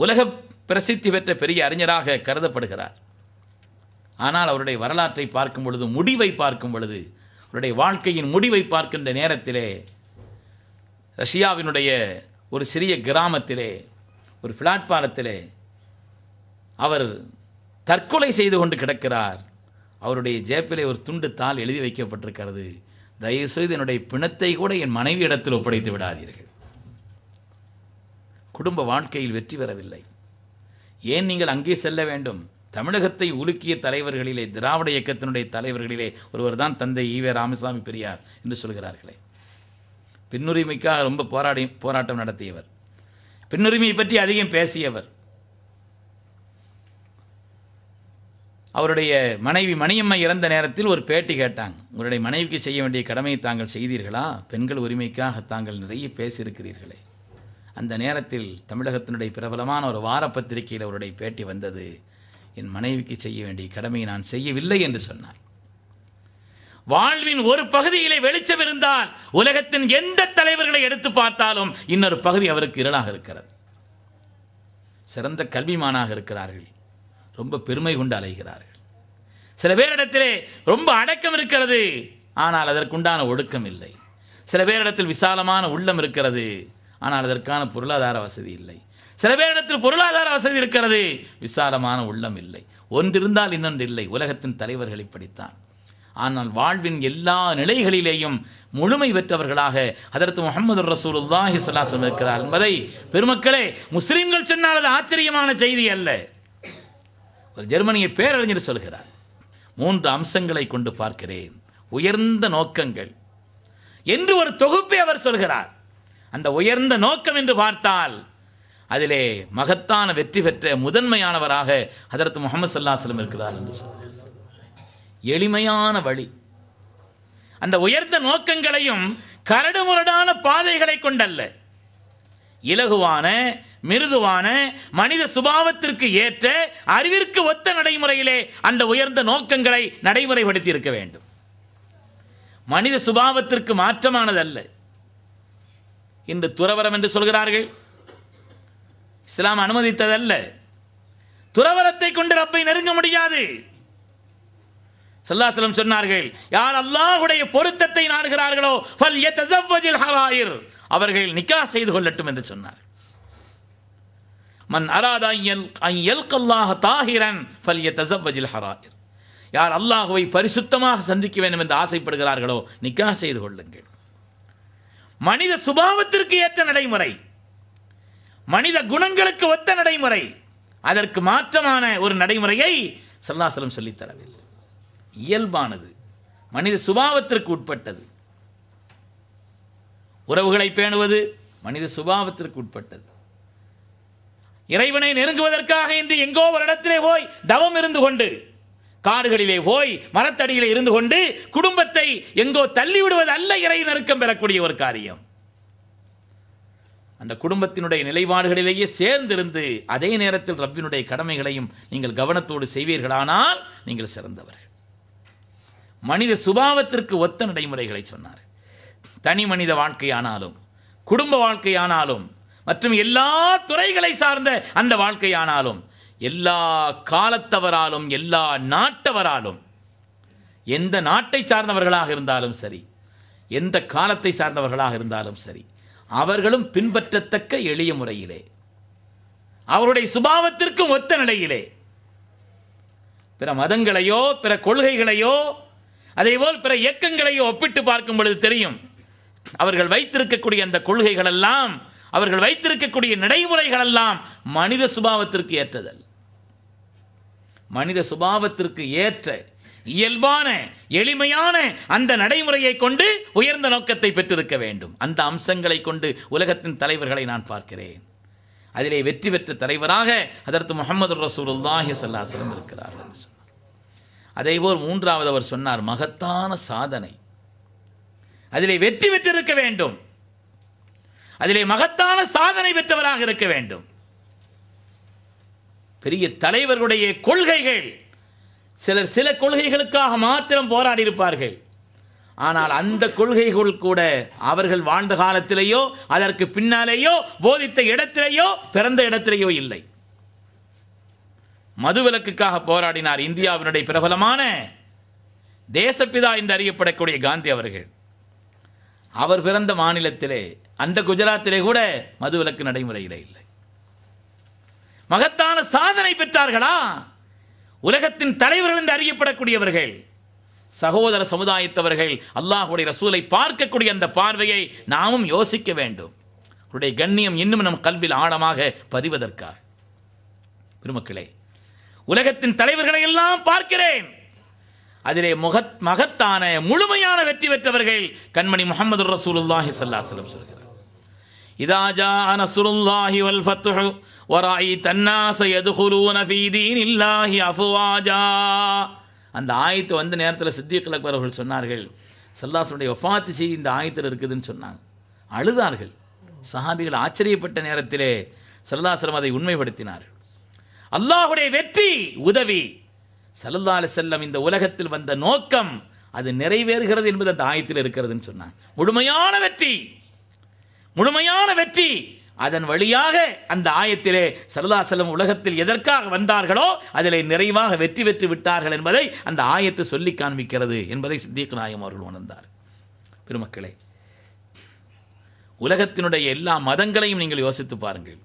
உலக பிரசித்தி பெற்ற பெரிய அறிஞராக கருதப்படுகிறார் ஆனால் அவருடைய வரலாற்றை பார்க்கும் பொழுது முடிவை பார்க்கும் பொழுது அவருடைய வாழ்க்கையின் முடிவை பார்க்கின்ற நேரத்திலே ரஷ்யாவினுடைய ஒரு சிறிய கிராமத்திலே ஒரு பிளாட்பாரத்திலே அவர் தற்கொலை செய்து கொண்டு கிடக்கிறார் அவருடைய ஜேப்பிலே ஒரு துண்டு தாள் எழுதி வைக்கப்பட்டிருக்கிறது தயவுசெய்து என்னுடைய பிணத்தை கூட என் மனைவி இடத்தில் ஒப்படைத்து விடாதீர்கள் குடும்ப வாழ்க்கையில் வெற்றி பெறவில்லை ஏன் நீங்கள் அங்கே செல்ல வேண்டும் தமிழகத்தை உலுக்கிய தலைவர்களிலே திராவிட இயக்கத்தினுடைய தலைவர்களிலே ஒருவர் தான் தந்தை ஈவே ராமசாமி பெரியார் என்று சொல்கிறார்களே பெண்ணுரிமைக்காக ரொம்ப போராடி போராட்டம் நடத்தியவர் பெண்ணுரிமையை பற்றி அதிகம் பேசியவர் அவருடைய மனைவி மணியம்மை இறந்த நேரத்தில் ஒரு பேட்டி கேட்டாங்க உங்களுடைய மனைவிக்கு செய்ய வேண்டிய கடமையை தாங்கள் செய்தீர்களா பெண்கள் உரிமைக்காக தாங்கள் நிறைய பேசியிருக்கிறீர்களே அந்த நேரத்தில் தமிழகத்தினுடைய பிரபலமான ஒரு வார பத்திரிகையில் அவருடைய பேட்டி வந்தது என் மனைவிக்கு செய்ய வேண்டிய கடமையை நான் செய்யவில்லை என்று சொன்னார் வாழ்வின் ஒரு பகுதியிலே வெளிச்சம் இருந்தால் உலகத்தின் எந்த தலைவர்களை எடுத்து பார்த்தாலும் இன்னொரு பகுதி அவருக்கு இருளாக இருக்கிறது சிறந்த கல்விமானாக இருக்கிறார்கள் ரொம்ப பெருமை கொண்டு அலைகிறார்கள் சில பேரிடத்திலே ரொம்ப அடக்கம் இருக்கிறது ஆனால் அதற்குண்டான ஒழுக்கம் இல்லை சில பேரிடத்தில் விசாலமான உள்ளம் இருக்கிறது ஆனால் அதற்கான பொருளாதார வசதி இல்லை சில பேரிடத்தில் பொருளாதார வசதி இருக்கிறது விசாலமான உள்ளம் இல்லை ஒன்றிருந்தால் இன்னொன்று இல்லை உலகத்தின் தலைவர்களை படித்தான் ஆனால் வாழ்வின் எல்லா நிலைகளிலேயும் முழுமை பெற்றவர்களாக அதற்கு முகமது ரசூலுல்லாஹி சலாசம் இருக்கிறார் என்பதை பெருமக்களே முஸ்லீம்கள் சொன்னால் அது ஆச்சரியமான செய்தி அல்ல ஒரு ஜெர்மனிய பேரறிஞர் சொல்கிறார் மூன்று அம்சங்களை கொண்டு பார்க்கிறேன் உயர்ந்த நோக்கங்கள் என்று ஒரு தொகுப்பை அவர் சொல்கிறார் அந்த உயர்ந்த நோக்கம் என்று பார்த்தால் அதிலே மகத்தான வெற்றி பெற்ற முதன்மையானவராக அதற்கு முகமது சல்லாஹ் இருக்கிறார் என்று சொல்கிறார் எளிமையான வழி அந்த உயர்ந்த நோக்கங்களையும் கரடுமுரடான பாதைகளை கொண்டல்ல இலகுவான மிருதுவான மனித சுபாவத்திற்கு ஏற்ற அறிவிற்கு ஒத்த நடைமுறையிலே அந்த உயர்ந்த நோக்கங்களை நடைமுறைப்படுத்தி இருக்க வேண்டும் மனித சுபாவத்திற்கு மாற்றமானதல்ல இன்று துறவரம் என்று சொல்கிறார்கள் இஸ்லாம் அனுமதித்ததல்ல துறவரத்தை கொண்டு ரப்பை நெருங்க முடியாது சல்லாசலம் சொன்னார்கள் யார் அல்லாஹுடைய பொருத்தத்தை நாடுகிறார்களோ ஃபல் எத்தசவ்வஜில் ஹலாயிர் அவர்கள் நிக்கா செய்து கொள்ளட்டும் என்று சொன்னார் மன் அராதா எல்கல்லாஹ தாஹிரன் ஃபல் எத்தசவ்வஜில் யார் அல்லாஹுவை பரிசுத்தமாக சந்திக்க வேண்டும் என்று ஆசைப்படுகிறார்களோ நிக்கா செய்து கொள்ளுங்கள் மனித சுபாவத்திற்கு ஏற்ற நடைமுறை மனித குணங்களுக்கு ஒத்த நடைமுறை அதற்கு மாற்றமான ஒரு நடைமுறையை சல்லாசலம் சொல்லித்தரவில்லை இயல்பானது மனித சுபாவத்திற்கு உட்பட்டது உறவுகளை பேணுவது மனித சுபாவத்திற்கு உட்பட்டது இறைவனை நெருங்குவதற்காக இன்று எங்கோ ஒரு இடத்திலே போய் தவம் இருந்து கொண்டு காடுகளிலே போய் மரத்தடியிலே இருந்து கொண்டு குடும்பத்தை எங்கோ தள்ளிவிடுவது அல்ல இறை நெருக்கம் பெறக்கூடிய ஒரு காரியம் அந்த குடும்பத்தினுடைய நிலைப்பாடுகளிலேயே சேர்ந்திருந்து அதே நேரத்தில் ரப்பினுடைய கடமைகளையும் நீங்கள் கவனத்தோடு செய்வீர்களானால் நீங்கள் சிறந்தவர்கள் மனித சுபாவத்திற்கு ஒத்த நடைமுறைகளை சொன்னார் தனி மனித வாழ்க்கையானாலும் குடும்ப வாழ்க்கையானாலும் மற்றும் எல்லா துறைகளை சார்ந்த அந்த வாழ்க்கையானாலும் எல்லா காலத்தவராலும் எல்லா நாட்டவராலும் எந்த நாட்டை சார்ந்தவர்களாக இருந்தாலும் சரி எந்த காலத்தை சார்ந்தவர்களாக இருந்தாலும் சரி அவர்களும் பின்பற்றத்தக்க எளிய முறையிலே அவருடைய சுபாவத்திற்கும் ஒத்த நிலையிலே பிற மதங்களையோ பிற கொள்கைகளையோ அதேபோல் பிற இயக்கங்களையும் ஒப்பிட்டு பார்க்கும் பொழுது தெரியும் அவர்கள் வைத்திருக்கக்கூடிய அந்த கொள்கைகள் எல்லாம் அவர்கள் வைத்திருக்கக்கூடிய நடைமுறைகள் எல்லாம் மனித சுபாவத்திற்கு ஏற்றதல் மனித சுபாவத்திற்கு ஏற்ற இயல்பான எளிமையான அந்த நடைமுறையை கொண்டு உயர்ந்த நோக்கத்தை பெற்றிருக்க வேண்டும் அந்த அம்சங்களை கொண்டு உலகத்தின் தலைவர்களை நான் பார்க்கிறேன் அதிலே வெற்றி பெற்ற தலைவராக அதற்கு முகமது ரசூலுல்லாஹி சல்லாஹ் இருக்கிறார்கள் அதேபோல் மூன்றாவது அவர் சொன்னார் மகத்தான சாதனை அதிலே வெற்றி பெற்றிருக்க வேண்டும் அதிலே மகத்தான சாதனை பெற்றவராக இருக்க வேண்டும் பெரிய தலைவர்களுடைய கொள்கைகள் சிலர் சில கொள்கைகளுக்காக மாத்திரம் போராடி இருப்பார்கள் ஆனால் அந்த கொள்கைகள் கூட அவர்கள் வாழ்ந்த காலத்திலேயோ அதற்கு பின்னாலேயோ போதித்த இடத்திலேயோ பிறந்த இடத்திலேயோ இல்லை மதுவிலக்குக்காக போராடினார் இந்தியாவினுடைய பிரபலமான தேசப்பிதா என்று அறியப்படக்கூடிய காந்தி அவர்கள் அவர் பிறந்த மாநிலத்திலே அந்த குஜராத்திலே கூட மதுவிலக்கு நடைமுறையிலே இல்லை மகத்தான சாதனை பெற்றார்களா உலகத்தின் தலைவர்கள் என்று அறியப்படக்கூடியவர்கள் சகோதர சமுதாயத்தவர்கள் அல்லாஹுடைய ரசூலை பார்க்கக்கூடிய அந்த பார்வையை நாமும் யோசிக்க வேண்டும் அவருடைய கண்ணியம் இன்னும் நம் கல்வியில் ஆழமாக பதிவதற்காக பெருமக்களே உலகத்தின் தலைவர்களை எல்லாம் பார்க்கிறேன் அதிலே முகத் மகத்தான முழுமையான வெற்றி பெற்றவர்கள் கண்மணி முகமது ரசூலுல்லாஹி சல்லாஹலம் சொல்கிறார் இதா ஜா நசுருல்லாஹி வல் ஃபத்துஹு வராயித் அன்னாஸ யதுகுலூன ஃபீ அஃவாஜா அந்த ஆயத்து வந்த நேரத்தில் சித்தியக் அக்பர் அவர்கள் சொன்னார்கள் சல்லாசனுடைய ஒஃபாத்து செய்தி இந்த ஆயத்தில் இருக்குதுன்னு சொன்னாங்க அழுதார்கள் சஹாபிகள் ஆச்சரியப்பட்ட நேரத்திலே சல்லாசிரம் அதை உண்மைப்படுத்தினார்கள் அல்லாஹுடைய வெற்றி உதவி சல்லல்லாலு செல்லம் இந்த உலகத்தில் வந்த நோக்கம் அது நிறைவேறுகிறது என்பது அந்த ஆயத்தில் இருக்கிறதுன்னு சொன்னாங்க முழுமையான வெற்றி முழுமையான வெற்றி அதன் வழியாக அந்த ஆயத்திலே சரதா செல்லம் உலகத்தில் எதற்காக வந்தார்களோ அதிலே நிறைவாக வெற்றி பெற்று விட்டார்கள் என்பதை அந்த ஆயத்து சொல்லி காண்பிக்கிறது என்பதை சித்திக் நாயம் அவர்கள் உணர்ந்தார் பெருமக்களே உலகத்தினுடைய எல்லா மதங்களையும் நீங்கள் யோசித்து பாருங்கள்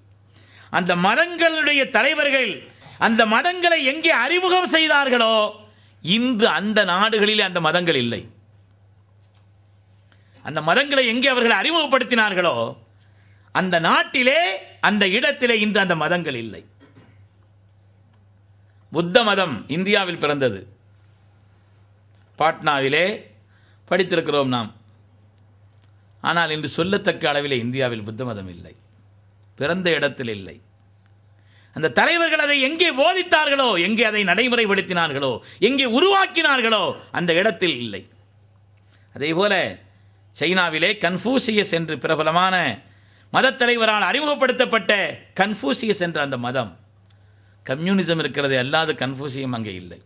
அந்த மதங்களுடைய தலைவர்கள் அந்த மதங்களை எங்கே அறிமுகம் செய்தார்களோ இன்று அந்த நாடுகளில் அந்த மதங்கள் இல்லை அந்த மதங்களை எங்கே அவர்கள் அறிமுகப்படுத்தினார்களோ அந்த நாட்டிலே அந்த இடத்திலே இன்று அந்த மதங்கள் இல்லை புத்த மதம் இந்தியாவில் பிறந்தது பாட்னாவிலே படித்திருக்கிறோம் நாம் ஆனால் இன்று சொல்லத்தக்க அளவில் இந்தியாவில் புத்த மதம் இல்லை பிறந்த இடத்தில் இல்லை அந்த தலைவர்கள் அதை எங்கே போதித்தார்களோ எங்கே அதை நடைமுறைப்படுத்தினார்களோ எங்கே உருவாக்கினார்களோ அந்த இடத்தில் இல்லை அதேபோல போல சைனாவிலே கன்ஃபூசியஸ் என்று பிரபலமான மதத்தலைவரால் அறிமுகப்படுத்தப்பட்ட கன்ஃபூசியஸ் என்ற அந்த மதம் கம்யூனிசம் இருக்கிறது அல்லாத கன்ஃபூசியம் அங்கே இல்லை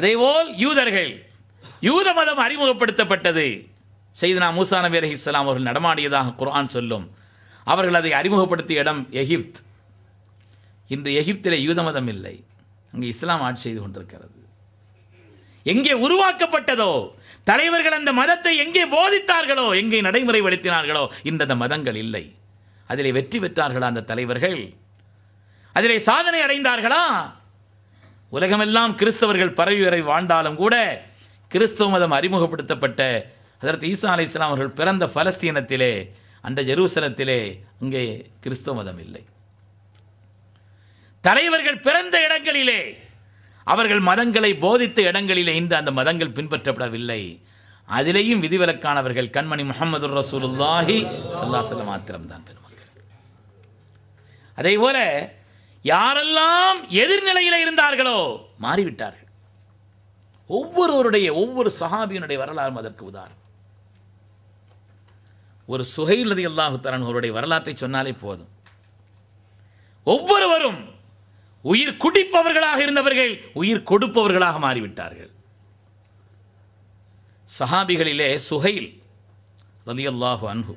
அதேபோல் யூதர்கள் யூத மதம் அறிமுகப்படுத்தப்பட்டது செய்தனா மூசா நபி அலி இஸ்லாம் அவர்கள் நடமாடியதாக குரான் சொல்லும் அவர்கள் அதை அறிமுகப்படுத்திய இடம் எகிப்த் இன்று எகிப்திலே யூத மதம் இல்லை அங்கே இஸ்லாம் ஆட்சி செய்து கொண்டிருக்கிறது எங்கே உருவாக்கப்பட்டதோ தலைவர்கள் அந்த மதத்தை எங்கே போதித்தார்களோ எங்கே நடைமுறைப்படுத்தினார்களோ இன்று அந்த மதங்கள் இல்லை அதிலே வெற்றி பெற்றார்களா அந்த தலைவர்கள் அதிலே சாதனை அடைந்தார்களா உலகமெல்லாம் கிறிஸ்தவர்கள் பரவி வரை வாழ்ந்தாலும் கூட கிறிஸ்தவ மதம் அறிமுகப்படுத்தப்பட்ட அதற்கு ஈசா அலி இஸ்லாம் அவர்கள் பிறந்த பலஸ்தீனத்திலே அந்த ஜெருசலத்திலே அங்கே கிறிஸ்தவ மதம் இல்லை தலைவர்கள் பிறந்த இடங்களிலே அவர்கள் மதங்களை போதித்த இடங்களிலே இன்று அந்த மதங்கள் பின்பற்றப்படவில்லை அதிலேயும் விதிவிலக்கானவர்கள் கண்மணி முகமது ரசூலுல்லாஹி சல்லாசல்ல மாத்திரம்தான் பெருமக்கள் அதே போல யாரெல்லாம் எதிர்நிலையில் இருந்தார்களோ மாறிவிட்டார்கள் ஒவ்வொருவருடைய ஒவ்வொரு சஹாபியினுடைய வரலாறும் அதற்கு உதாரணம் ஒரு சுகையில் ரதி அல்லாஹுத்தரன் அவருடைய வரலாற்றை சொன்னாலே போதும் ஒவ்வொருவரும் உயிர் குடிப்பவர்களாக இருந்தவர்கள் உயிர் கொடுப்பவர்களாக மாறிவிட்டார்கள் சஹாபிகளிலே சுகையில் ரதி அல்லாஹு அன்பு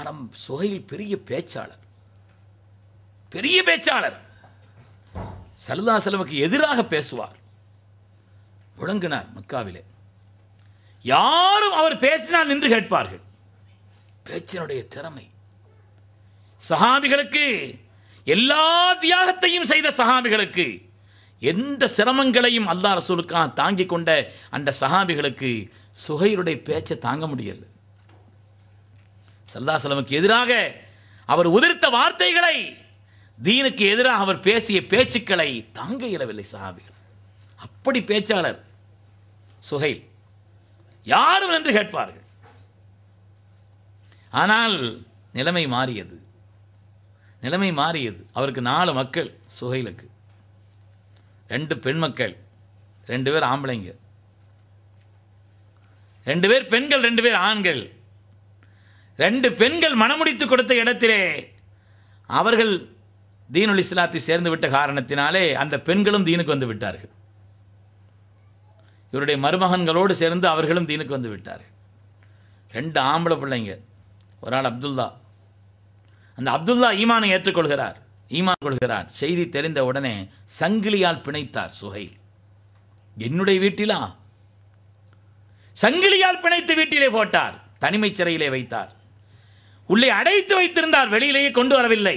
ஆரம் சுகையில் பெரிய பேச்சாளர் பெரிய பேச்சாளர் சல்லா செலவுக்கு எதிராக பேசுவார் முழங்கினார் மக்காவிலே யாரும் அவர் பேசினால் நின்று கேட்பார்கள் பேச்சினுடைய திறமை சகாமிகளுக்கு எல்லா தியாகத்தையும் செய்த சகாமிகளுக்கு எந்த சிரமங்களையும் அல்லா ரசூலுக்காக தாங்கிக் கொண்ட அந்த சகாபிகளுக்கு சுகைருடைய பேச்சை தாங்க முடியல சல்லாசலமுக்கு எதிராக அவர் உதிர்த்த வார்த்தைகளை தீனுக்கு எதிராக அவர் பேசிய பேச்சுக்களை தாங்க இயலவில்லை சகாபிகள் அப்படி பேச்சாளர் சுகைல் யாரும் என்று கேட்பார்கள் ஆனால் நிலைமை மாறியது நிலைமை மாறியது அவருக்கு நாலு மக்கள் சுகைலுக்கு ரெண்டு பெண் மக்கள் ரெண்டு பேர் ஆம்பளைங்க ரெண்டு பேர் பெண்கள் ரெண்டு பேர் ஆண்கள் ரெண்டு பெண்கள் மனமுடித்து கொடுத்த இடத்திலே அவர்கள் தீனுல் இஸ்லாத்தை சேர்ந்து விட்ட காரணத்தினாலே அந்த பெண்களும் தீனுக்கு வந்து விட்டார்கள் இவருடைய மருமகன்களோடு சேர்ந்து அவர்களும் தீனுக்கு வந்து விட்டார்கள் ரெண்டு ஆம்பளை பிள்ளைங்க ஒரு ஆள் அப்துல்லா அந்த அப்துல்லா ஈமானை ஏற்றுக்கொள்கிறார் ஈமான் கொள்கிறார் செய்தி தெரிந்த உடனே சங்கிலியால் பிணைத்தார் சுகை என்னுடைய வீட்டிலா சங்கிலியால் பிணைத்து வீட்டிலே போட்டார் தனிமை சிறையிலே வைத்தார் உள்ளே அடைத்து வைத்திருந்தார் வெளியிலேயே கொண்டு வரவில்லை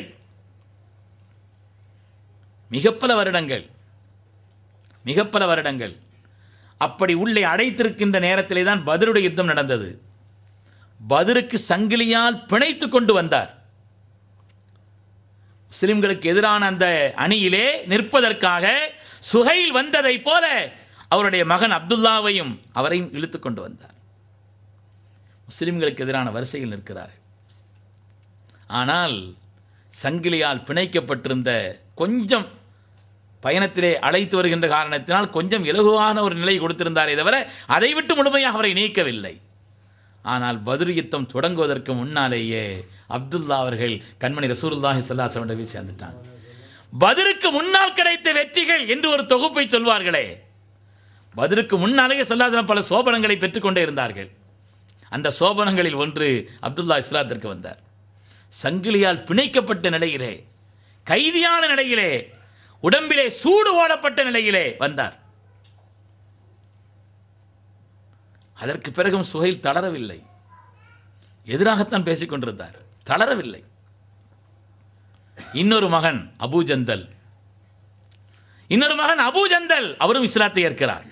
மிக பல வருடங்கள் மிக பல வருடங்கள் அப்படி உள்ளே அடைத்திருக்கின்ற நேரத்திலே தான் பதிலுடைய யுத்தம் நடந்தது பதிருக்கு சங்கிலியால் பிணைத்து கொண்டு வந்தார் முஸ்லிம்களுக்கு எதிரான அந்த அணியிலே நிற்பதற்காக சுகையில் வந்ததை போல அவருடைய மகன் அப்துல்லாவையும் அவரையும் இழுத்து கொண்டு வந்தார் முஸ்லிம்களுக்கு எதிரான வரிசையில் நிற்கிறார் ஆனால் சங்கிலியால் பிணைக்கப்பட்டிருந்த கொஞ்சம் பயணத்திலே அழைத்து வருகின்ற காரணத்தினால் கொஞ்சம் இலகுவான ஒரு நிலை கொடுத்திருந்தாரே தவிர அதை விட்டு முழுமையாக அவரை நீக்கவில்லை ஆனால் பதில் யுத்தம் தொடங்குவதற்கு முன்னாலேயே அப்துல்லா அவர்கள் கண்மணி ரசூருல்லாஹி சல்லாஸ் அவர்கள் வீசி சேர்ந்துட்டாங்க பதிலுக்கு முன்னால் கிடைத்த வெற்றிகள் என்று ஒரு தொகுப்பை சொல்வார்களே பதிலுக்கு முன்னாலேயே சல்லாசலம் பல சோபனங்களை பெற்றுக்கொண்டே இருந்தார்கள் அந்த சோபனங்களில் ஒன்று அப்துல்லா இஸ்லாத்திற்கு வந்தார் சங்கிலியால் பிணைக்கப்பட்ட நிலையிலே கைதியான நிலையிலே உடம்பிலே சூடு ஓடப்பட்ட நிலையிலே வந்தார் அதற்கு பிறகும் சுகையில் தளரவில்லை எதிராகத்தான் பேசிக்கொண்டிருந்தார் தளரவில்லை இன்னொரு மகன் அபு ஜந்தல் இன்னொரு மகன் அபு ஜந்தல் அவரும் இஸ்லாத்தை ஏற்கிறார்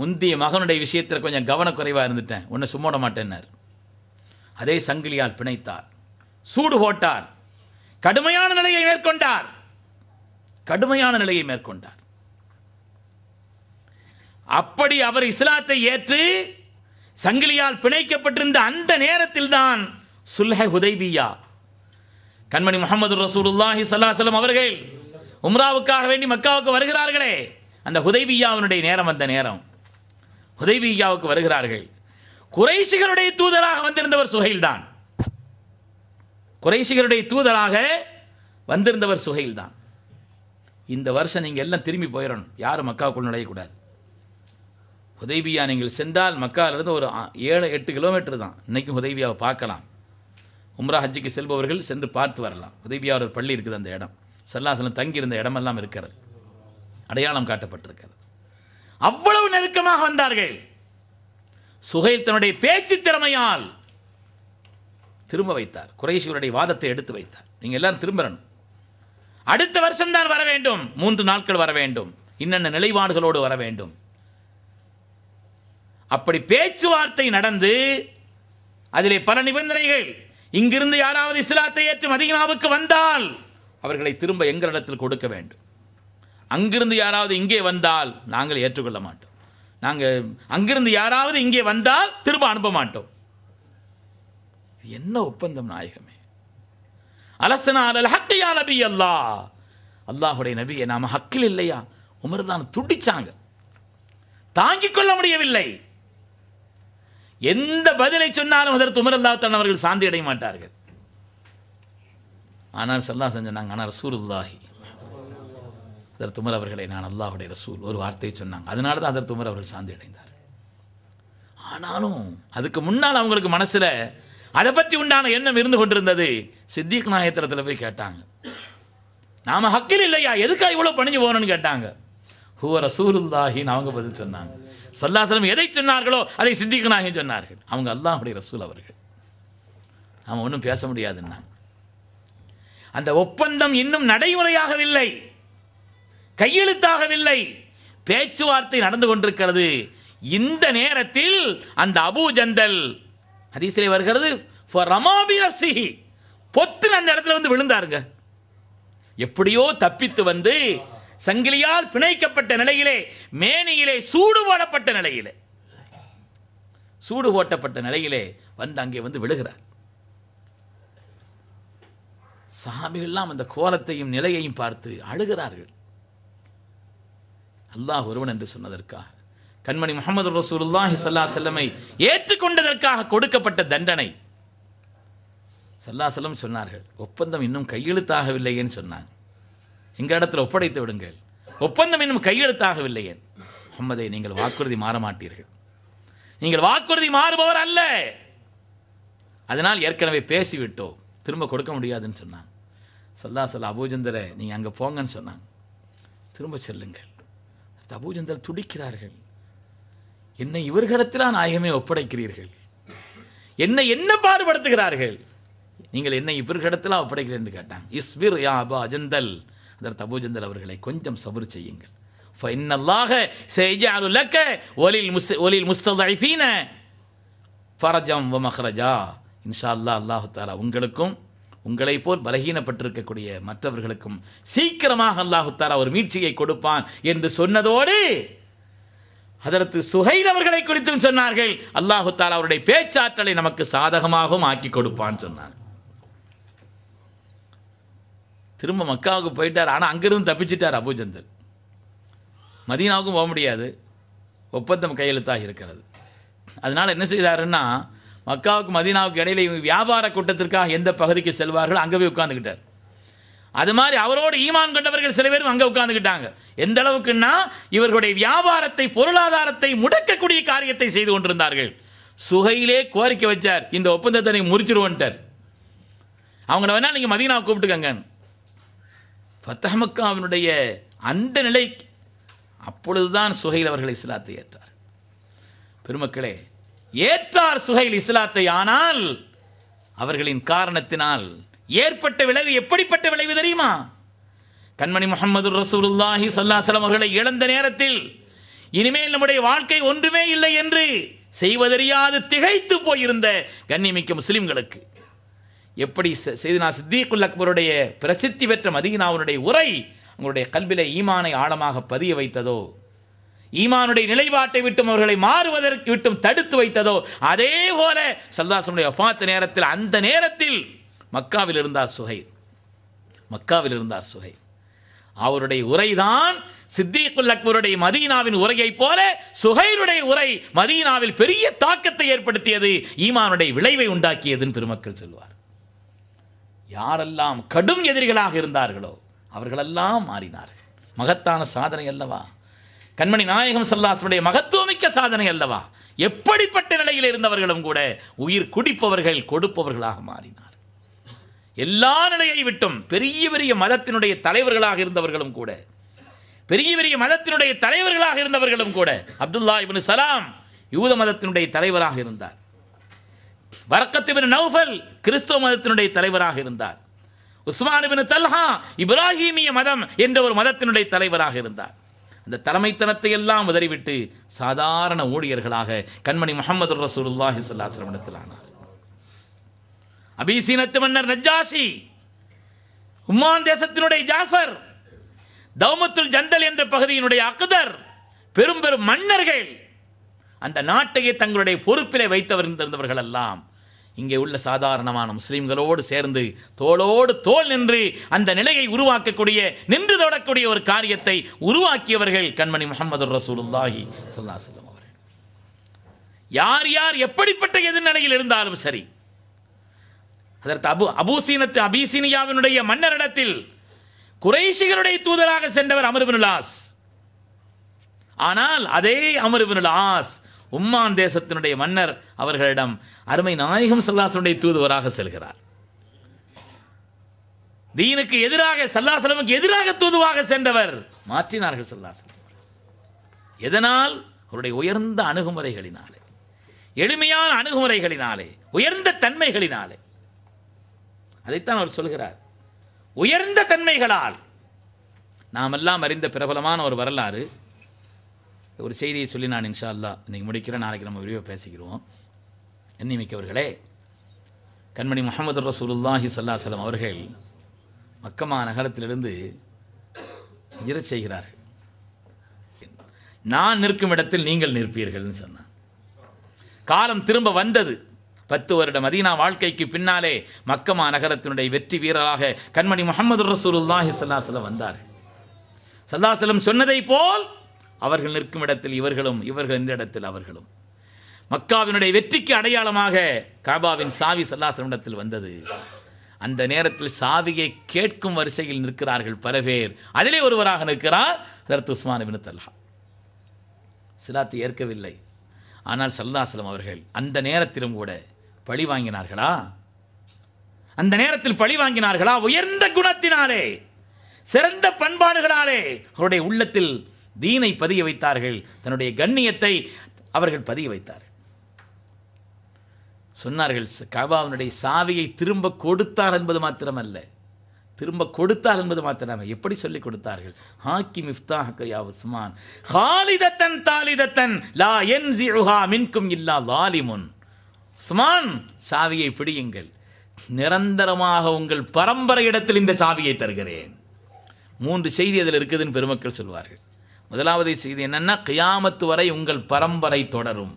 முந்தைய மகனுடைய விஷயத்தில் கொஞ்சம் கவனக்குறைவாக இருந்துட்டேன் உன்னை சும்மாட மாட்டேன்னார் அதே சங்கிலியால் பிணைத்தார் சூடு போட்டார் கடுமையான நிலையை மேற்கொண்டார் கடுமையான நிலையை மேற்கொண்டார் அப்படி அவர் இஸ்லாத்தை ஏற்று சங்கிலியால் பிணைக்கப்பட்டிருந்த அந்த நேரத்தில் தான் சுல்ஹ ஹுதைபியா கண்மணி முகமது ரசூலுல்லாஹி சல்லாசலம் அவர்கள் உம்ராவுக்காக வேண்டி மக்காவுக்கு வருகிறார்களே அந்த ஹுதைபியாவினுடைய நேரம் அந்த நேரம் ஹுதைபியாவுக்கு வருகிறார்கள் குறைசிகளுடைய தூதராக வந்திருந்தவர் சுகைல் தான் குறைசிகளுடைய தூதராக வந்திருந்தவர் சுகைல் தான் இந்த வருஷம் நீங்கள் எல்லாம் திரும்பி போயிடணும் யாரும் மக்காவுக்குள் நுழையக்கூடாது ஹுதைபியா நீங்கள் சென்றால் மக்காலிருந்து ஒரு ஏழு எட்டு கிலோமீட்டர் தான் இன்றைக்கும் ஹுதைபியாவை பார்க்கலாம் உம்ரா ஹஜ்ஜிக்கு செல்பவர்கள் சென்று பார்த்து வரலாம் ஹுதைபியா ஒரு பள்ளி இருக்குது அந்த இடம் சல்லாசலம் தங்கியிருந்த இடமெல்லாம் இருக்கிறது அடையாளம் காட்டப்பட்டிருக்கிறது அவ்வளவு நெருக்கமாக வந்தார்கள் சுகைல் தன்னுடைய பேச்சு திறமையால் திரும்ப வைத்தார் குறைசியருடைய வாதத்தை எடுத்து வைத்தார் நீங்கள் எல்லாரும் திரும்பணும் அடுத்த வருஷம்தான் வர வேண்டும் மூன்று நாட்கள் வர வேண்டும் இன்னென்ன நிலைப்பாடுகளோடு வர வேண்டும் அப்படி பேச்சுவார்த்தை நடந்து அதிலே பல நிபந்தனைகள் இங்கிருந்து யாராவது இஸ்லாத்தை ஏற்று மதீனாவுக்கு வந்தால் அவர்களை திரும்ப எங்களிடத்தில் கொடுக்க வேண்டும் அங்கிருந்து யாராவது இங்கே வந்தால் நாங்கள் ஏற்றுக்கொள்ள மாட்டோம் நாங்கள் அங்கிருந்து யாராவது இங்கே வந்தால் திரும்ப அனுப்ப மாட்டோம் என்ன ஒப்பந்தம் நாயகமே அலசனால் நபி அல்லா அல்லாஹுடைய நபியை நாம் ஹக்கில் இல்லையா உமர்தான் துடிச்சாங்க தாங்கிக் கொள்ள முடியவில்லை எந்த பதிலை சொன்னாலும் அதற்கு உமர் அல்லாத்தன் அவர்கள் சாந்தி அடைய மாட்டார்கள் ஆனால் சொல்லா செஞ்சாங்க ஆனால் சூருல்லாஹி அதர் துமர் அவர்களை நான் அல்லாஹுடைய ரசூல் ஒரு வார்த்தையை சொன்னாங்க அதனால தான் அதர் துமர் அவர்கள் சாந்தி அடைந்தார் ஆனாலும் அதுக்கு முன்னால் அவங்களுக்கு மனசில் அதை பற்றி உண்டான எண்ணம் இருந்து கொண்டிருந்தது சித்திக் நாயத்திரத்தில் போய் கேட்டாங்க நாம் ஹக்கில் இல்லையா எதுக்காக இவ்வளோ பணிஞ்சு போகணும்னு கேட்டாங்க ஹுவ ரசூலுல்லாஹின்னு அவங்க பதில் சொன்னாங்க சல்லாசலம் எதை சொன்னார்களோ அதை சித்திக்கு சொன்னார்கள் அவங்க அல்லாஹ் அப்படி ரசூல் அவர்கள் நாம் ஒன்றும் பேச முடியாதுன்னா அந்த ஒப்பந்தம் இன்னும் நடைமுறையாகவில்லை கையெழுத்தாகவில்லை பேச்சுவார்த்தை நடந்து கொண்டிருக்கிறது இந்த நேரத்தில் அந்த அபு ஜந்தல் அதிசலை வருகிறது பொத்து அந்த இடத்துல வந்து விழுந்தாருங்க எப்படியோ தப்பித்து வந்து சங்கிலியால் பிணைக்கப்பட்ட நிலையிலே மேனியிலே சூடு போடப்பட்ட நிலையிலே சூடு போட்டப்பட்ட நிலையிலே வந்து அங்கே வந்து விழுகிறார் சாமிகள்லாம் அந்த கோலத்தையும் நிலையையும் பார்த்து அழுகிறார்கள் அல்லாஹ் ஒருவன் என்று சொன்னதற்காக கண்மணி முகமது ரசூலுல்லாஹி சல்லா செல்லமை ஏற்றுக்கொண்டதற்காக கொடுக்கப்பட்ட தண்டனை சல்லா செல்லம் சொன்னார்கள் ஒப்பந்தம் இன்னும் கையெழுத்தாகவில்லையேன்னு சொன்னாங்க இடத்துல ஒப்படைத்து விடுங்கள் ஒப்பந்தம் இன்னும் கையெழுத்தாகவில்லை என் நீங்கள் வாக்குறுதி மாற மாட்டீர்கள் நீங்கள் வாக்குறுதி மாறுபவர் அல்ல அதனால் ஏற்கனவே பேசிவிட்டோம் திரும்ப கொடுக்க முடியாதுன்னு சொன்னாங்க சல்லா சல்லா அபூஜந்தரை நீங்கள் அங்கே போங்கன்னு சொன்னாங்க திரும்ப செல்லுங்கள் அபூஜந்தர் துடிக்கிறார்கள் என்னை இவர்களிடத்தில் நாயகமே ஒப்படைக்கிறீர்கள் என்னை என்ன பாடுபடுத்துகிறார்கள் நீங்கள் என்னை இவர்களிடத்தில் ஒப்படைக்கிறேன் கேட்டாங்க இஸ்விர் யா அபா அஜந்தல் அதற்கு அபூஜந்தல் அவர்களை கொஞ்சம் சபுர் செய்யுங்கள் ஃபைனல்லாக செய்ஜாலு லக்க ஒலில் முஸ் ஒலில் முஸ்தீன ஃபரஜம் வ மஹரஜா இன்ஷா அல்லா அல்லாஹு தாலா உங்களுக்கும் உங்களை போல் பலகீனப்பட்டிருக்கக்கூடிய மற்றவர்களுக்கும் சீக்கிரமாக அல்லாஹு ஒரு மீட்சியை கொடுப்பான் என்று சொன்னதோடு அதற்கு சுகைல் அவர்களை குறித்தும் சொன்னார்கள் அல்லாஹு தாலா அவருடைய பேச்சாற்றலை நமக்கு சாதகமாகவும் ஆக்கி கொடுப்பான்னு சொன்னார் திரும்ப மக்காவுக்கு போயிட்டார் ஆனால் அங்கேருந்து தப்பிச்சிட்டார் அபுஜந்தல் மதீனாவுக்கும் போக முடியாது ஒப்பந்தம் கையெழுத்தாக இருக்கிறது அதனால் என்ன செய்தாருன்னா மக்காவுக்கு மதீனாவுக்கு இடையில இவங்க வியாபார கூட்டத்திற்காக எந்த பகுதிக்கு செல்வார்கள் அங்கே போய் உட்காந்துக்கிட்டார் அது மாதிரி அவரோடு ஈமான் கொண்டவர்கள் சில பேரும் அங்கே உட்காந்துக்கிட்டாங்க எந்த அளவுக்குன்னா இவர்களுடைய வியாபாரத்தை பொருளாதாரத்தை முடக்கக்கூடிய காரியத்தை செய்து கொண்டிருந்தார்கள் சுகையிலே கோரிக்கை வச்சார் இந்த ஒப்பந்தத்தை நீங்கள் முறிச்சிருவோன்ட்டார் அவங்கள வேணால் நீங்கள் மதீனாவை கூப்பிட்டுக்கங்கன்னு ஃபத்தஹ் மக்காவினுடைய அந்த நிலை அப்பொழுதுதான் சுஹைல் அவர்கள் இஸ்லாத்தை ஏற்றார் பெருமக்களே ஏற்றார் சுகையில் இஸ்லாத்தை ஆனால் அவர்களின் காரணத்தினால் ஏற்பட்ட விளைவு எப்படிப்பட்ட விளைவு தெரியுமா கண்மணி முகமது ரசூலுல்லாஹி சல்லாசலம் அவர்களை இழந்த நேரத்தில் இனிமேல் நம்முடைய வாழ்க்கை ஒன்றுமே இல்லை என்று செய்வதறியாது திகைத்து போயிருந்த கண்ணிமிக்க முஸ்லிம்களுக்கு எப்படி செய்தினா சித்தீக்குல் அக்பருடைய பிரசித்தி பெற்ற மதீனாவுடைய உரை உங்களுடைய கல்வில ஈமானை ஆழமாக பதிய வைத்ததோ ஈமானுடைய நிலைப்பாட்டை விட்டும் அவர்களை மாறுவதற்கு விட்டும் தடுத்து வைத்ததோ அதே போல சல்தாசனுடைய ஒஃபாத்து நேரத்தில் அந்த நேரத்தில் மக்காவில் இருந்தார் சுகை மக்காவில் இருந்தார் சுஹைர் அவருடைய உரைதான் சித்திகுல் அக்பருடைய மதீனாவின் உரையைப் போல சுகைருடைய உரை மதீனாவில் பெரிய தாக்கத்தை ஏற்படுத்தியது ஈமானுடைய விளைவை உண்டாக்கியதுன்னு பெருமக்கள் சொல்வார் யாரெல்லாம் கடும் எதிரிகளாக இருந்தார்களோ அவர்களெல்லாம் மாறினார்கள் மகத்தான சாதனை அல்லவா கண்மணி நாயகம் சல்லாசனுடைய மகத்துவமிக்க சாதனை அல்லவா எப்படிப்பட்ட நிலையில் இருந்தவர்களும் கூட உயிர் குடிப்பவர்கள் கொடுப்பவர்களாக மாறினார் எல்லா நிலையை விட்டும் பெரிய பெரிய மதத்தினுடைய தலைவர்களாக இருந்தவர்களும் கூட பெரிய பெரிய மதத்தினுடைய தலைவர்களாக இருந்தவர்களும் கூட அப்துல்லா இபின் சலாம் யூத மதத்தினுடைய தலைவராக இருந்தார் வரக்கத்துபின் நௌஃபல் கிறிஸ்தவ மதத்தினுடைய தலைவராக இருந்தார் உஸ்மானுபின் தல்ஹா இப்ராஹிமிய மதம் என்ற ஒரு மதத்தினுடைய தலைவராக இருந்தார் அந்த தலைமைத்தனத்தை எல்லாம் உதறிவிட்டு சாதாரண ஊழியர்களாக கண்மணி முகமது ரசூலுல்லாஹி சிரமணத்தில் ஆனார் அபிசீனத்து மன்னர் நஜாசி உம்மான் தேசத்தினுடைய ஜாஃபர் தௌமத்துல் ஜந்தல் என்ற பகுதியினுடைய அக்தர் பெரும் பெரும் மன்னர்கள் அந்த நாட்டையே தங்களுடைய பொறுப்பிலே வைத்தவர்ந்திருந்தவர்கள் எல்லாம் இங்கே உள்ள சாதாரணமான முஸ்லீம்களோடு சேர்ந்து தோளோடு தோல் நின்று அந்த நிலையை உருவாக்கக்கூடிய நின்று தொடக்கூடிய ஒரு காரியத்தை உருவாக்கியவர்கள் கண்மணி முகமது ரசூலுல்லாஹி சொல்லா செல்லும் அவர்கள் யார் யார் எப்படிப்பட்ட எதிர்நிலையில் இருந்தாலும் சரி அதற்கு அபு அபூசீனத்து அபிசீனியாவினுடைய மன்னரிடத்தில் குறைஷிகளுடைய தூதராக சென்றவர் அமருபின் ஆனால் அதே அமருபின் ஆஸ் உம்மான் தேசத்தினுடைய மன்னர் அவர்களிடம் அருமை நாயகம் சல்லாசனுடைய தூதுவராக செல்கிறார் தீனுக்கு எதிராக சல்லாசலமுக்கு எதிராக தூதுவாக சென்றவர் மாற்றினார்கள் சல்லாசலம் எதனால் அவருடைய உயர்ந்த அணுகுமுறைகளினாலே எளிமையான அணுகுமுறைகளினாலே உயர்ந்த தன்மைகளினாலே அதைத்தான் அவர் சொல்கிறார் உயர்ந்த தன்மைகளால் நாம் எல்லாம் அறிந்த பிரபலமான ஒரு வரலாறு ஒரு செய்தியை சொல்லி நான் இன்ஷா அல்லா இன்றைக்கி முடிக்கிறேன் நாளைக்கு நம்ம விரிவாக பேசிக்கிறோம் எண்ணிமிக்கவர்களே கண்மணி முகமது ரசூலுல்லாஹி சலம் அவர்கள் மக்கமா நகரத்திலிருந்து இறச் செய்கிறார்கள் நான் நிற்கும் இடத்தில் நீங்கள் நிற்பீர்கள்னு சொன்னான் காலம் திரும்ப வந்தது பத்து வருட மதீனா வாழ்க்கைக்கு பின்னாலே மக்கமா நகரத்தினுடைய வெற்றி வீரராக கண்மணி முகமது ரசூலுல்லாஹி சல்லாஹலம் வந்தார் சல்லாஹலம் சொன்னதை போல் அவர்கள் நிற்கும் இடத்தில் இவர்களும் இவர்கள் நின்ற இடத்தில் அவர்களும் மக்காவினுடைய வெற்றிக்கு அடையாளமாக காபாவின் சாவி சல்லாசனிடத்தில் வந்தது அந்த நேரத்தில் சாவியை கேட்கும் வரிசையில் நிற்கிறார்கள் பல பேர் அதிலே ஒருவராக நிற்கிறார் ஹரத் உஸ்மான் பின் தல்ஹா சிலாத்தை ஏற்கவில்லை ஆனால் சல்லாசலம் அவர்கள் அந்த நேரத்திலும் கூட பழி வாங்கினார்களா அந்த நேரத்தில் பழி வாங்கினார்களா உயர்ந்த குணத்தினாலே சிறந்த பண்பாடுகளாலே அவருடைய உள்ளத்தில் தீனை பதிய வைத்தார்கள் தன்னுடைய கண்ணியத்தை அவர்கள் பதிய வைத்தார்கள் சொன்னார்கள் கபாவனுடைய சாவியை திரும்ப கொடுத்தார் என்பது மாத்திரமல்ல திரும்ப கொடுத்தார் என்பது மாத்திரமே எப்படி சொல்லி கொடுத்தார்கள் ஹாக்கி மிஃப்தா ஹக்கையா உஸ்மான் ஹாலிதத்தன் தாலிதத்தன் லா என் ஜிஹா மின்கும் இல்லா லாலிமுன் உஸ்மான் சாவியை பிடியுங்கள் நிரந்தரமாக உங்கள் பரம்பரை இடத்தில் இந்த சாவியை தருகிறேன் மூன்று செய்தி அதில் இருக்குதுன்னு பெருமக்கள் சொல்வார்கள் முதலாவது செய்தி என்னென்னா கியாமத்து வரை உங்கள் பரம்பரை தொடரும்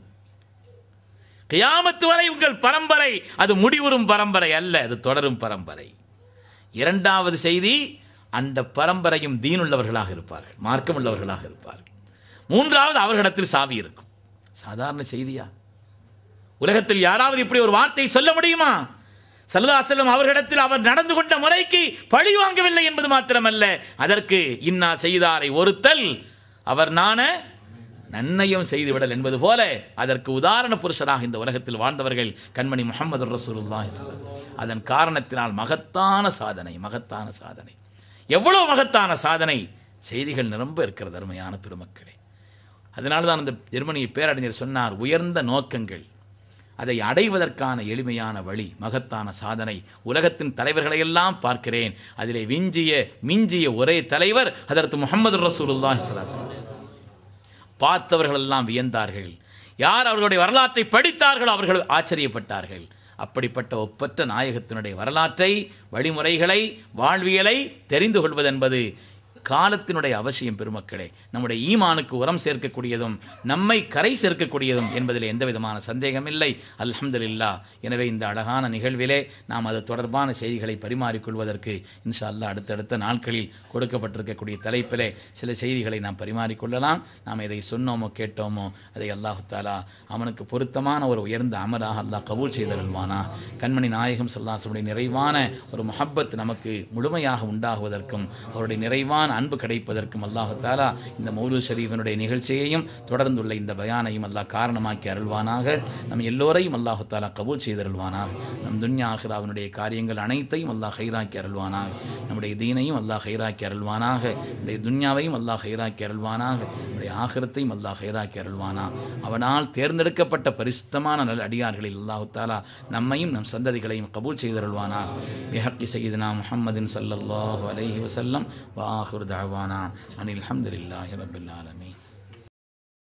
கியாமத்து வரை உங்கள் பரம்பரை அது முடிவுறும் பரம்பரை அல்ல அது தொடரும் பரம்பரை இரண்டாவது செய்தி அந்த பரம்பரையும் தீனுள்ளவர்களாக இருப்பார்கள் மார்க்கமுள்ளவர்களாக இருப்பார்கள் மூன்றாவது அவர்களிடத்தில் சாவி இருக்கும் சாதாரண செய்தியா உலகத்தில் யாராவது இப்படி ஒரு வார்த்தை சொல்ல முடியுமா சல்லதாசலம் அவர்களிடத்தில் அவர் நடந்து கொண்ட முறைக்கு பழி வாங்கவில்லை என்பது மாத்திரமல்ல அதற்கு இன்னா செய்தாரை ஒருத்தல் அவர் நான நன்மையும் செய்துவிடல் என்பது போல அதற்கு உதாரண புருஷனாக இந்த உலகத்தில் வாழ்ந்தவர்கள் கண்மணி முகமது ரசூலுல்லா அதன் காரணத்தினால் மகத்தான சாதனை மகத்தான சாதனை எவ்வளோ மகத்தான சாதனை செய்திகள் நிரம்ப இருக்கிறது அருமையான பெருமக்களே அதனால தான் அந்த ஜெர்மனியை பேரறிஞர் சொன்னார் உயர்ந்த நோக்கங்கள் அதை அடைவதற்கான எளிமையான வழி மகத்தான சாதனை உலகத்தின் தலைவர்களையெல்லாம் பார்க்கிறேன் அதிலே விஞ்சிய மிஞ்சிய ஒரே தலைவர் அதற்கு முகமது ரசூலுல்லாஹி பார்த்தவர்கள் பார்த்தவர்களெல்லாம் வியந்தார்கள் யார் அவர்களுடைய வரலாற்றை படித்தார்கள் அவர்கள் ஆச்சரியப்பட்டார்கள் அப்படிப்பட்ட ஒப்பற்ற நாயகத்தினுடைய வரலாற்றை வழிமுறைகளை வாழ்வியலை தெரிந்து கொள்வதென்பது காலத்தினுடைய அவசியம் பெருமக்களே நம்முடைய ஈமானுக்கு உரம் சேர்க்கக்கூடியதும் நம்மை கரை சேர்க்கக்கூடியதும் என்பதில் எந்த விதமான சந்தேகம் இல்லை அல்ஹம்துல்லா எனவே இந்த அழகான நிகழ்விலே நாம் அது தொடர்பான செய்திகளை பரிமாறிக்கொள்வதற்கு இன்ஷா அல்லா அடுத்தடுத்த நாட்களில் கொடுக்கப்பட்டிருக்கக்கூடிய தலைப்பிலே சில செய்திகளை நாம் பரிமாறிக்கொள்ளலாம் நாம் இதை சொன்னோமோ கேட்டோமோ அதை அல்லாஹு தாலா அவனுக்கு பொருத்தமான ஒரு உயர்ந்த அமராக அல்லாஹ் கபூல் செய்தருள்வானா கண்மணி நாயகம் சல்லாசனுடைய நிறைவான ஒரு மொஹப்பத் நமக்கு முழுமையாக உண்டாகுவதற்கும் அவருடைய நிறைவான அன்பு கிடைப்பதற்கும் அல்லாஹாலா இந்த மௌலு ஷரீஃபனுடைய நிகழ்ச்சியையும் தொடர்ந்துள்ள இந்த பயானையும் அல்லாஹ் காரணமாக்கி அருள்வானாக நம் எல்லோரையும் அல்லாஹாலா கபூல் செய்தருள்வானாக நம் துன்யா ஆஹ்ராவினுடைய காரியங்கள் அனைத்தையும் அல்லாஹ் ஹைராக்கி அருள்வானாக நம்முடைய தீனையும் அல்லாஹ் ஹைராக்கி அருள்வானாக நம்முடைய துன்யாவையும் அல்லாஹ் ஹைராக்கி அருள்வானாக நம்முடைய ஆகிரத்தையும் அல்லாஹ் ஹைராக்கி அருள்வானா அவனால் தேர்ந்தெடுக்கப்பட்ட பரிசுத்தமான நல் அடியார்களில் அல்லாஹு தாலா நம்மையும் நம் சந்ததிகளையும் கபூல் செய்தருள்வானா அருள்வானா சையதுனா முஹம்மதின் சல்லல்லாஹு வசல்லம் வாஹுர் دعوانا ان الحمد لله رب العالمين